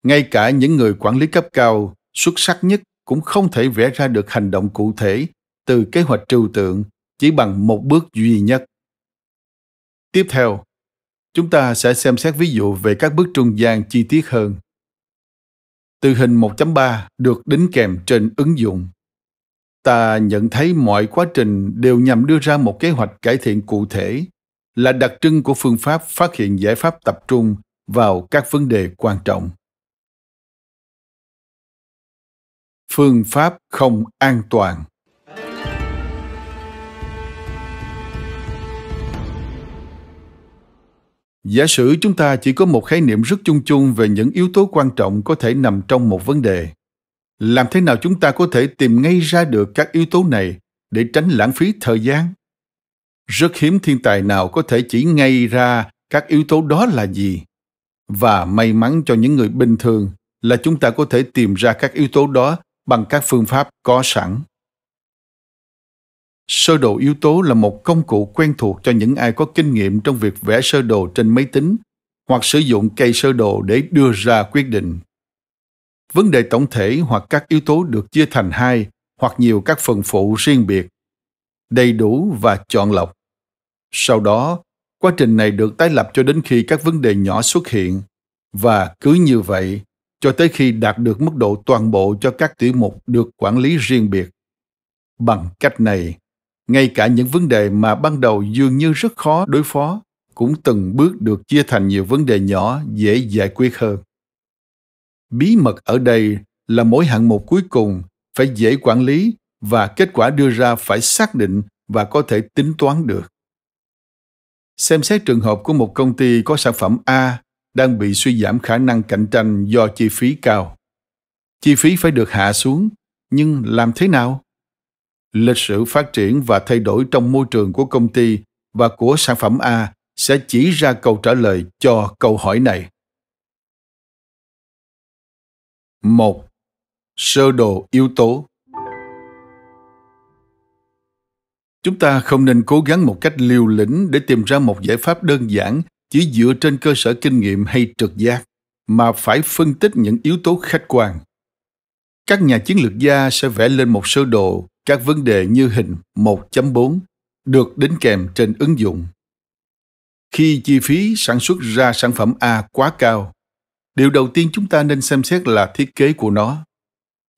Ngay cả những người quản lý cấp cao xuất sắc nhất cũng không thể vẽ ra được hành động cụ thể từ kế hoạch trừu tượng chỉ bằng một bước duy nhất. Tiếp theo, Chúng ta sẽ xem xét ví dụ về các bước trung gian chi tiết hơn. Từ hình 1.3 được đính kèm trên ứng dụng. Ta nhận thấy mọi quá trình đều nhằm đưa ra một kế hoạch cải thiện cụ thể là đặc trưng của phương pháp phát hiện giải pháp tập trung vào các vấn đề quan trọng. Phương pháp không an toàn Giả sử chúng ta chỉ có một khái niệm rất chung chung về những yếu tố quan trọng có thể nằm trong một vấn đề. Làm thế nào chúng ta có thể tìm ngay ra được các yếu tố này để tránh lãng phí thời gian? Rất hiếm thiên tài nào có thể chỉ ngay ra các yếu tố đó là gì. Và may mắn cho những người bình thường là chúng ta có thể tìm ra các yếu tố đó bằng các phương pháp có sẵn. Sơ đồ yếu tố là một công cụ quen thuộc cho những ai có kinh nghiệm trong việc vẽ sơ đồ trên máy tính hoặc sử dụng cây sơ đồ để đưa ra quyết định. Vấn đề tổng thể hoặc các yếu tố được chia thành hai hoặc nhiều các phần phụ riêng biệt, đầy đủ và chọn lọc. Sau đó, quá trình này được tái lập cho đến khi các vấn đề nhỏ xuất hiện và cứ như vậy cho tới khi đạt được mức độ toàn bộ cho các tiểu mục được quản lý riêng biệt. Bằng cách này, ngay cả những vấn đề mà ban đầu dường như rất khó đối phó cũng từng bước được chia thành nhiều vấn đề nhỏ dễ giải quyết hơn. Bí mật ở đây là mỗi hạng mục cuối cùng phải dễ quản lý và kết quả đưa ra phải xác định và có thể tính toán được. Xem xét trường hợp của một công ty có sản phẩm A đang bị suy giảm khả năng cạnh tranh do chi phí cao. Chi phí phải được hạ xuống, nhưng làm thế nào? lịch sử phát triển và thay đổi trong môi trường của công ty và của sản phẩm a sẽ chỉ ra câu trả lời cho câu hỏi này. 1. Sơ đồ yếu tố Chúng ta không nên cố gắng một cách liều lĩnh để tìm ra một giải pháp đơn giản chỉ dựa trên cơ sở kinh nghiệm hay trực giác, mà phải phân tích những yếu tố khách quan. Các nhà chiến lược gia sẽ vẽ lên một sơ đồ các vấn đề như hình 1.4 được đính kèm trên ứng dụng. Khi chi phí sản xuất ra sản phẩm A quá cao, điều đầu tiên chúng ta nên xem xét là thiết kế của nó.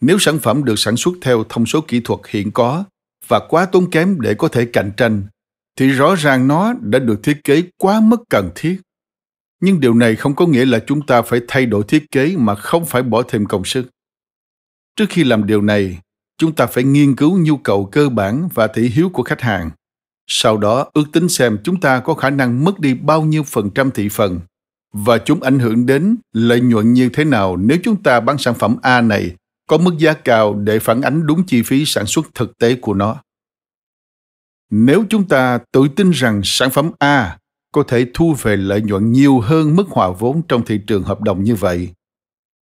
Nếu sản phẩm được sản xuất theo thông số kỹ thuật hiện có và quá tốn kém để có thể cạnh tranh, thì rõ ràng nó đã được thiết kế quá mức cần thiết. Nhưng điều này không có nghĩa là chúng ta phải thay đổi thiết kế mà không phải bỏ thêm công sức. Trước khi làm điều này, chúng ta phải nghiên cứu nhu cầu cơ bản và thị hiếu của khách hàng sau đó ước tính xem chúng ta có khả năng mất đi bao nhiêu phần trăm thị phần và chúng ảnh hưởng đến lợi nhuận như thế nào nếu chúng ta bán sản phẩm A này có mức giá cao để phản ánh đúng chi phí sản xuất thực tế của nó. Nếu chúng ta tự tin rằng sản phẩm A có thể thu về lợi nhuận nhiều hơn mức hòa vốn trong thị trường hợp đồng như vậy,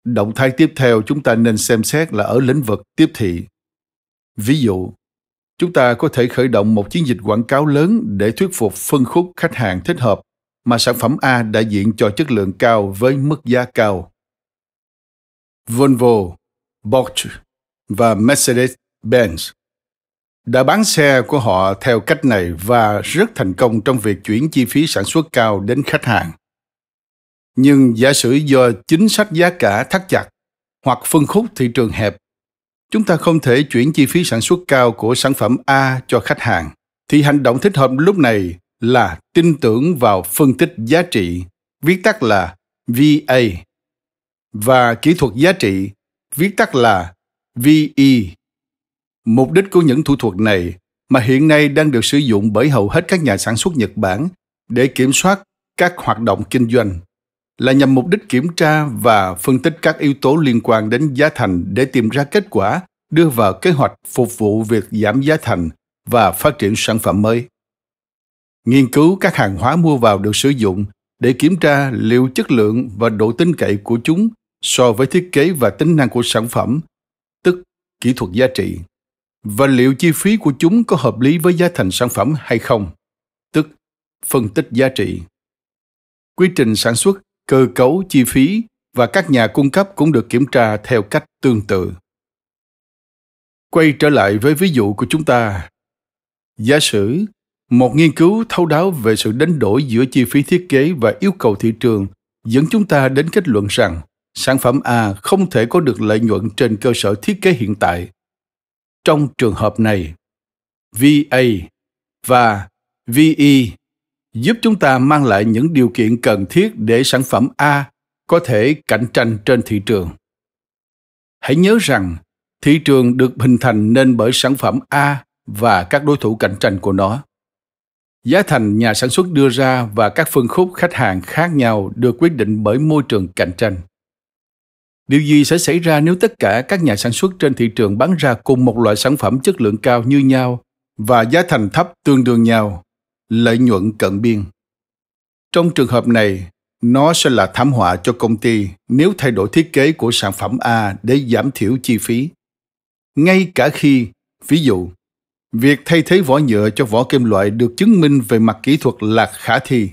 động thái tiếp theo chúng ta nên xem xét là ở lĩnh vực tiếp thị. Ví dụ, chúng ta có thể khởi động một chiến dịch quảng cáo lớn để thuyết phục phân khúc khách hàng thích hợp mà sản phẩm A đại diện cho chất lượng cao với mức giá cao. Volvo, Bosch và Mercedes-Benz đã bán xe của họ theo cách này và rất thành công trong việc chuyển chi phí sản xuất cao đến khách hàng. Nhưng giả sử do chính sách giá cả thắt chặt hoặc phân khúc thị trường hẹp chúng ta không thể chuyển chi phí sản xuất cao của sản phẩm A cho khách hàng, thì hành động thích hợp lúc này là tin tưởng vào phân tích giá trị, viết tắt là VA, và kỹ thuật giá trị, viết tắt là VE. Mục đích của những thủ thuật này mà hiện nay đang được sử dụng bởi hầu hết các nhà sản xuất Nhật Bản để kiểm soát các hoạt động kinh doanh là nhằm mục đích kiểm tra và phân tích các yếu tố liên quan đến giá thành để tìm ra kết quả đưa vào kế hoạch phục vụ việc giảm giá thành và phát triển sản phẩm mới nghiên cứu các hàng hóa mua vào được sử dụng để kiểm tra liệu chất lượng và độ tin cậy của chúng so với thiết kế và tính năng của sản phẩm tức kỹ thuật giá trị và liệu chi phí của chúng có hợp lý với giá thành sản phẩm hay không tức phân tích giá trị quy trình sản xuất cơ cấu chi phí và các nhà cung cấp cũng được kiểm tra theo cách tương tự quay trở lại với ví dụ của chúng ta giả sử một nghiên cứu thấu đáo về sự đánh đổi giữa chi phí thiết kế và yêu cầu thị trường dẫn chúng ta đến kết luận rằng sản phẩm a không thể có được lợi nhuận trên cơ sở thiết kế hiện tại trong trường hợp này va và ve giúp chúng ta mang lại những điều kiện cần thiết để sản phẩm A có thể cạnh tranh trên thị trường. Hãy nhớ rằng thị trường được hình thành nên bởi sản phẩm A và các đối thủ cạnh tranh của nó. Giá thành nhà sản xuất đưa ra và các phân khúc khách hàng khác nhau được quyết định bởi môi trường cạnh tranh. Điều gì sẽ xảy ra nếu tất cả các nhà sản xuất trên thị trường bán ra cùng một loại sản phẩm chất lượng cao như nhau và giá thành thấp tương đương nhau? lợi nhuận cận biên trong trường hợp này nó sẽ là thảm họa cho công ty nếu thay đổi thiết kế của sản phẩm a để giảm thiểu chi phí ngay cả khi ví dụ việc thay thế vỏ nhựa cho vỏ kim loại được chứng minh về mặt kỹ thuật là khả thi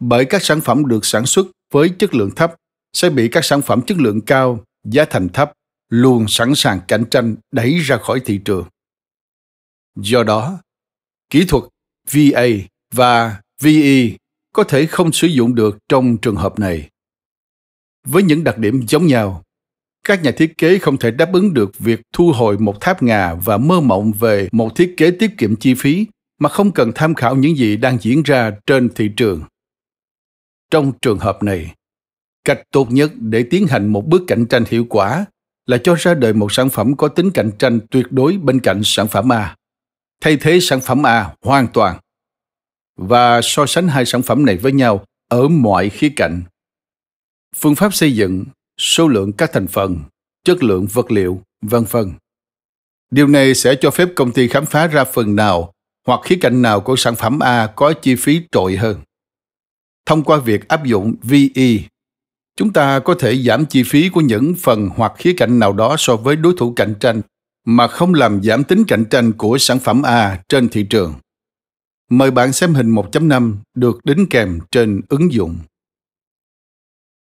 bởi các sản phẩm được sản xuất với chất lượng thấp sẽ bị các sản phẩm chất lượng cao giá thành thấp luôn sẵn sàng cạnh tranh đẩy ra khỏi thị trường do đó kỹ thuật VA và VE có thể không sử dụng được trong trường hợp này. Với những đặc điểm giống nhau, các nhà thiết kế không thể đáp ứng được việc thu hồi một tháp ngà và mơ mộng về một thiết kế tiết kiệm chi phí mà không cần tham khảo những gì đang diễn ra trên thị trường. Trong trường hợp này, cách tốt nhất để tiến hành một bước cạnh tranh hiệu quả là cho ra đời một sản phẩm có tính cạnh tranh tuyệt đối bên cạnh sản phẩm A thay thế sản phẩm A hoàn toàn và so sánh hai sản phẩm này với nhau ở mọi khía cạnh. Phương pháp xây dựng, số lượng các thành phần, chất lượng vật liệu, vân vân. Điều này sẽ cho phép công ty khám phá ra phần nào hoặc khía cạnh nào của sản phẩm A có chi phí trội hơn. Thông qua việc áp dụng VE, chúng ta có thể giảm chi phí của những phần hoặc khía cạnh nào đó so với đối thủ cạnh tranh mà không làm giảm tính cạnh tranh của sản phẩm A trên thị trường. Mời bạn xem hình 1.5 được đính kèm trên ứng dụng.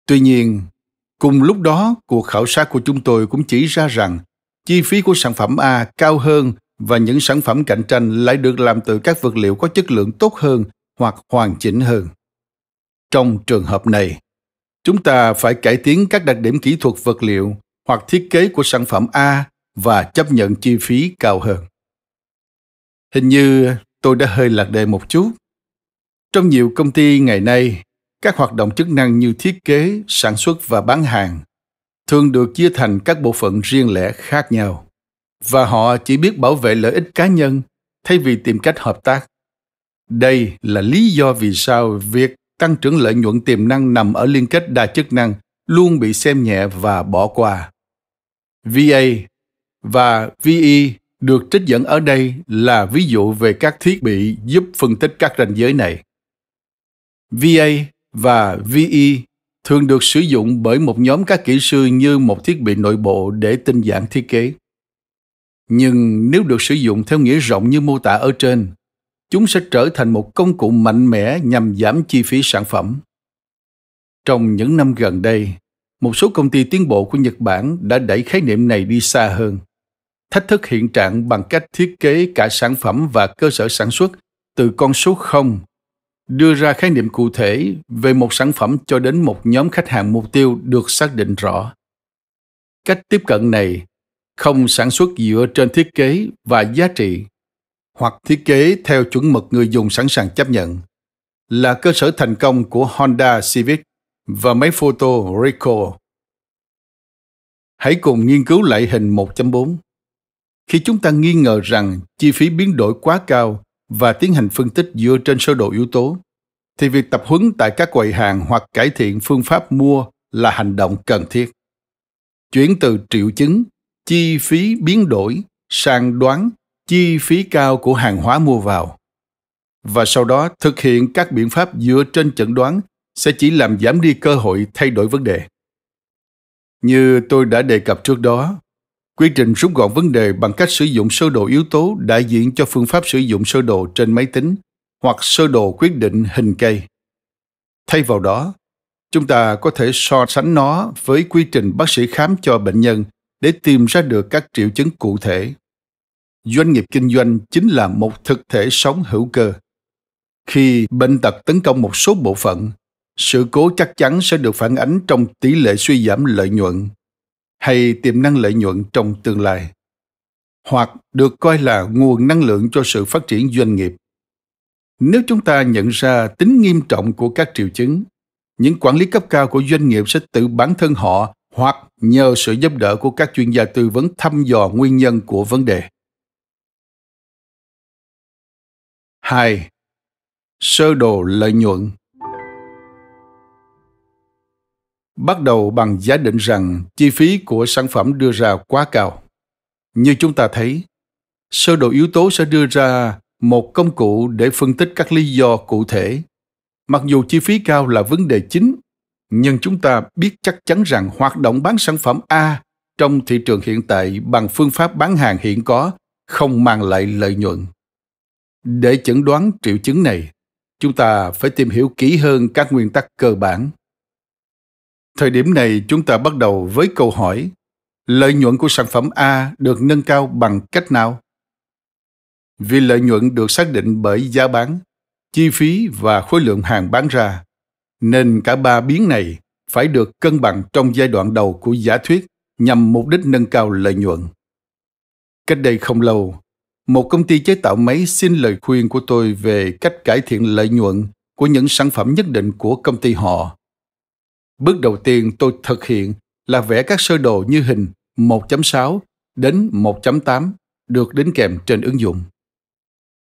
Tuy nhiên, cùng lúc đó cuộc khảo sát của chúng tôi cũng chỉ ra rằng chi phí của sản phẩm A cao hơn và những sản phẩm cạnh tranh lại được làm từ các vật liệu có chất lượng tốt hơn hoặc hoàn chỉnh hơn. Trong trường hợp này, chúng ta phải cải tiến các đặc điểm kỹ thuật vật liệu hoặc thiết kế của sản phẩm A và chấp nhận chi phí cao hơn hình như tôi đã hơi lạc đề một chút trong nhiều công ty ngày nay các hoạt động chức năng như thiết kế sản xuất và bán hàng thường được chia thành các bộ phận riêng lẻ khác nhau và họ chỉ biết bảo vệ lợi ích cá nhân thay vì tìm cách hợp tác đây là lý do vì sao việc tăng trưởng lợi nhuận tiềm năng nằm ở liên kết đa chức năng luôn bị xem nhẹ và bỏ qua va và VE được trích dẫn ở đây là ví dụ về các thiết bị giúp phân tích các ranh giới này. VA và VE thường được sử dụng bởi một nhóm các kỹ sư như một thiết bị nội bộ để tinh giản thiết kế. Nhưng nếu được sử dụng theo nghĩa rộng như mô tả ở trên, chúng sẽ trở thành một công cụ mạnh mẽ nhằm giảm chi phí sản phẩm. Trong những năm gần đây, một số công ty tiến bộ của Nhật Bản đã đẩy khái niệm này đi xa hơn – thách thức hiện trạng bằng cách thiết kế cả sản phẩm và cơ sở sản xuất từ con số 0, đưa ra khái niệm cụ thể về một sản phẩm cho đến một nhóm khách hàng mục tiêu được xác định rõ. Cách tiếp cận này không sản xuất dựa trên thiết kế và giá trị hoặc thiết kế theo chuẩn mực người dùng sẵn sàng chấp nhận là cơ sở thành công của Honda Civic và máy photo Ricoh. Hãy cùng nghiên cứu lại hình 1.4 khi chúng ta nghi ngờ rằng chi phí biến đổi quá cao và tiến hành phân tích dựa trên sơ đồ yếu tố thì việc tập huấn tại các quầy hàng hoặc cải thiện phương pháp mua là hành động cần thiết chuyển từ triệu chứng chi phí biến đổi sang đoán chi phí cao của hàng hóa mua vào và sau đó thực hiện các biện pháp dựa trên chẩn đoán sẽ chỉ làm giảm đi cơ hội thay đổi vấn đề như tôi đã đề cập trước đó Quy trình rút gọn vấn đề bằng cách sử dụng sơ đồ yếu tố đại diện cho phương pháp sử dụng sơ đồ trên máy tính hoặc sơ đồ quyết định hình cây. Thay vào đó, chúng ta có thể so sánh nó với quy trình bác sĩ khám cho bệnh nhân để tìm ra được các triệu chứng cụ thể. Doanh nghiệp kinh doanh chính là một thực thể sống hữu cơ. Khi bệnh tật tấn công một số bộ phận, sự cố chắc chắn sẽ được phản ánh trong tỷ lệ suy giảm lợi nhuận hay tiềm năng lợi nhuận trong tương lai hoặc được coi là nguồn năng lượng cho sự phát triển doanh nghiệp nếu chúng ta nhận ra tính nghiêm trọng của các triệu chứng những quản lý cấp cao của doanh nghiệp sẽ tự bản thân họ hoặc nhờ sự giúp đỡ của các chuyên gia tư vấn thăm dò nguyên nhân của vấn đề. 2. Sơ đồ lợi nhuận bắt đầu bằng giả định rằng chi phí của sản phẩm đưa ra quá cao như chúng ta thấy sơ đồ yếu tố sẽ đưa ra một công cụ để phân tích các lý do cụ thể mặc dù chi phí cao là vấn đề chính nhưng chúng ta biết chắc chắn rằng hoạt động bán sản phẩm a trong thị trường hiện tại bằng phương pháp bán hàng hiện có không mang lại lợi nhuận để chẩn đoán triệu chứng này chúng ta phải tìm hiểu kỹ hơn các nguyên tắc cơ bản Thời điểm này chúng ta bắt đầu với câu hỏi lợi nhuận của sản phẩm A được nâng cao bằng cách nào? Vì lợi nhuận được xác định bởi giá bán, chi phí và khối lượng hàng bán ra, nên cả ba biến này phải được cân bằng trong giai đoạn đầu của giả thuyết nhằm mục đích nâng cao lợi nhuận. Cách đây không lâu, một công ty chế tạo máy xin lời khuyên của tôi về cách cải thiện lợi nhuận của những sản phẩm nhất định của công ty họ Bước đầu tiên tôi thực hiện là vẽ các sơ đồ như hình 1.6 đến 1.8 được đính kèm trên ứng dụng.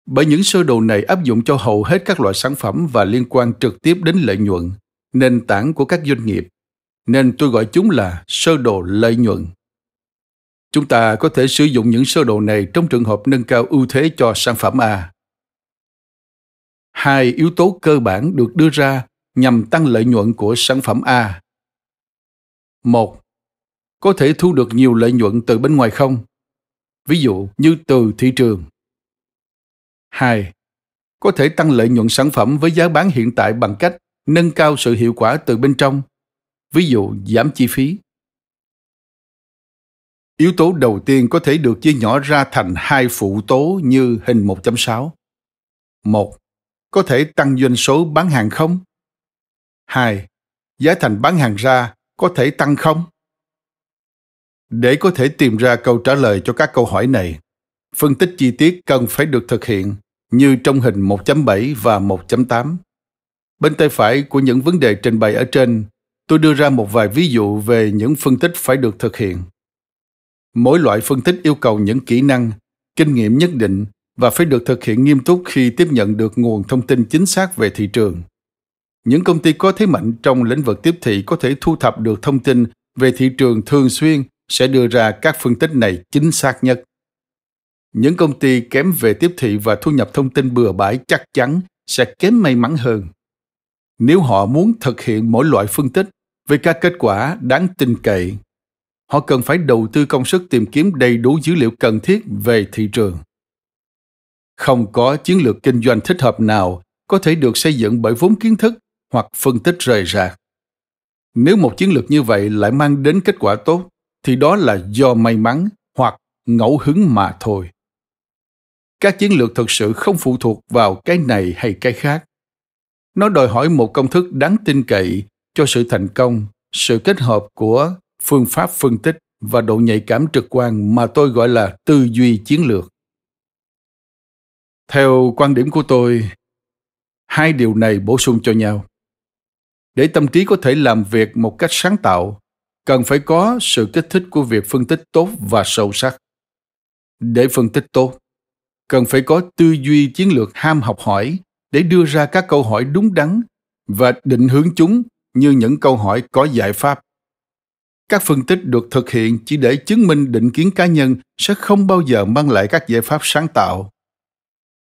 Bởi những sơ đồ này áp dụng cho hầu hết các loại sản phẩm và liên quan trực tiếp đến lợi nhuận, nền tảng của các doanh nghiệp, nên tôi gọi chúng là sơ đồ lợi nhuận. Chúng ta có thể sử dụng những sơ đồ này trong trường hợp nâng cao ưu thế cho sản phẩm A. Hai yếu tố cơ bản được đưa ra nhằm tăng lợi nhuận của sản phẩm A. 1. Có thể thu được nhiều lợi nhuận từ bên ngoài không? Ví dụ như từ thị trường. 2. Có thể tăng lợi nhuận sản phẩm với giá bán hiện tại bằng cách nâng cao sự hiệu quả từ bên trong. Ví dụ giảm chi phí. Yếu tố đầu tiên có thể được chia nhỏ ra thành hai phụ tố như hình 1.6. 1. Có thể tăng doanh số bán hàng không? 2. Giá thành bán hàng ra có thể tăng không? Để có thể tìm ra câu trả lời cho các câu hỏi này, phân tích chi tiết cần phải được thực hiện như trong hình 1.7 và 1.8. Bên tay phải của những vấn đề trình bày ở trên, tôi đưa ra một vài ví dụ về những phân tích phải được thực hiện. Mỗi loại phân tích yêu cầu những kỹ năng, kinh nghiệm nhất định và phải được thực hiện nghiêm túc khi tiếp nhận được nguồn thông tin chính xác về thị trường. Những công ty có thế mạnh trong lĩnh vực tiếp thị có thể thu thập được thông tin về thị trường thường xuyên sẽ đưa ra các phân tích này chính xác nhất. Những công ty kém về tiếp thị và thu nhập thông tin bừa bãi chắc chắn sẽ kém may mắn hơn. Nếu họ muốn thực hiện mỗi loại phân tích với các kết quả đáng tin cậy, họ cần phải đầu tư công sức tìm kiếm đầy đủ dữ liệu cần thiết về thị trường. Không có chiến lược kinh doanh thích hợp nào có thể được xây dựng bởi vốn kiến thức hoặc phân tích rời rạc. Nếu một chiến lược như vậy lại mang đến kết quả tốt, thì đó là do may mắn hoặc ngẫu hứng mà thôi. Các chiến lược thực sự không phụ thuộc vào cái này hay cái khác. Nó đòi hỏi một công thức đáng tin cậy cho sự thành công, sự kết hợp của phương pháp phân tích và độ nhạy cảm trực quan mà tôi gọi là tư duy chiến lược. Theo quan điểm của tôi, hai điều này bổ sung cho nhau để tâm trí có thể làm việc một cách sáng tạo cần phải có sự kích thích của việc phân tích tốt và sâu sắc để phân tích tốt cần phải có tư duy chiến lược ham học hỏi để đưa ra các câu hỏi đúng đắn và định hướng chúng như những câu hỏi có giải pháp các phân tích được thực hiện chỉ để chứng minh định kiến cá nhân sẽ không bao giờ mang lại các giải pháp sáng tạo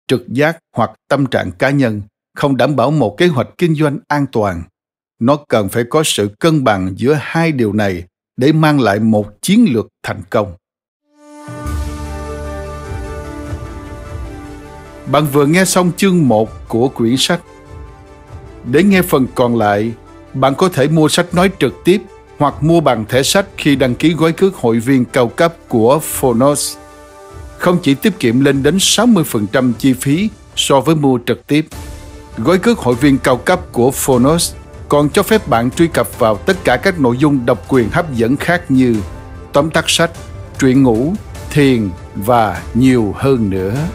trực giác hoặc tâm trạng cá nhân không đảm bảo một kế hoạch kinh doanh an toàn nó cần phải có sự cân bằng giữa hai điều này để mang lại một chiến lược thành công Bạn vừa nghe xong chương 1 của quyển sách. Để nghe phần còn lại, bạn có thể mua sách nói trực tiếp hoặc mua bằng thẻ sách khi đăng ký gói cước hội viên cao cấp của Phonos. Không chỉ tiết kiệm lên đến 60% chi phí so với mua trực tiếp, gói cước hội viên cao cấp của Phonos – còn cho phép bạn truy cập vào tất cả các nội dung độc quyền hấp dẫn khác như tóm tắt sách, truyện ngủ, thiền và nhiều hơn nữa.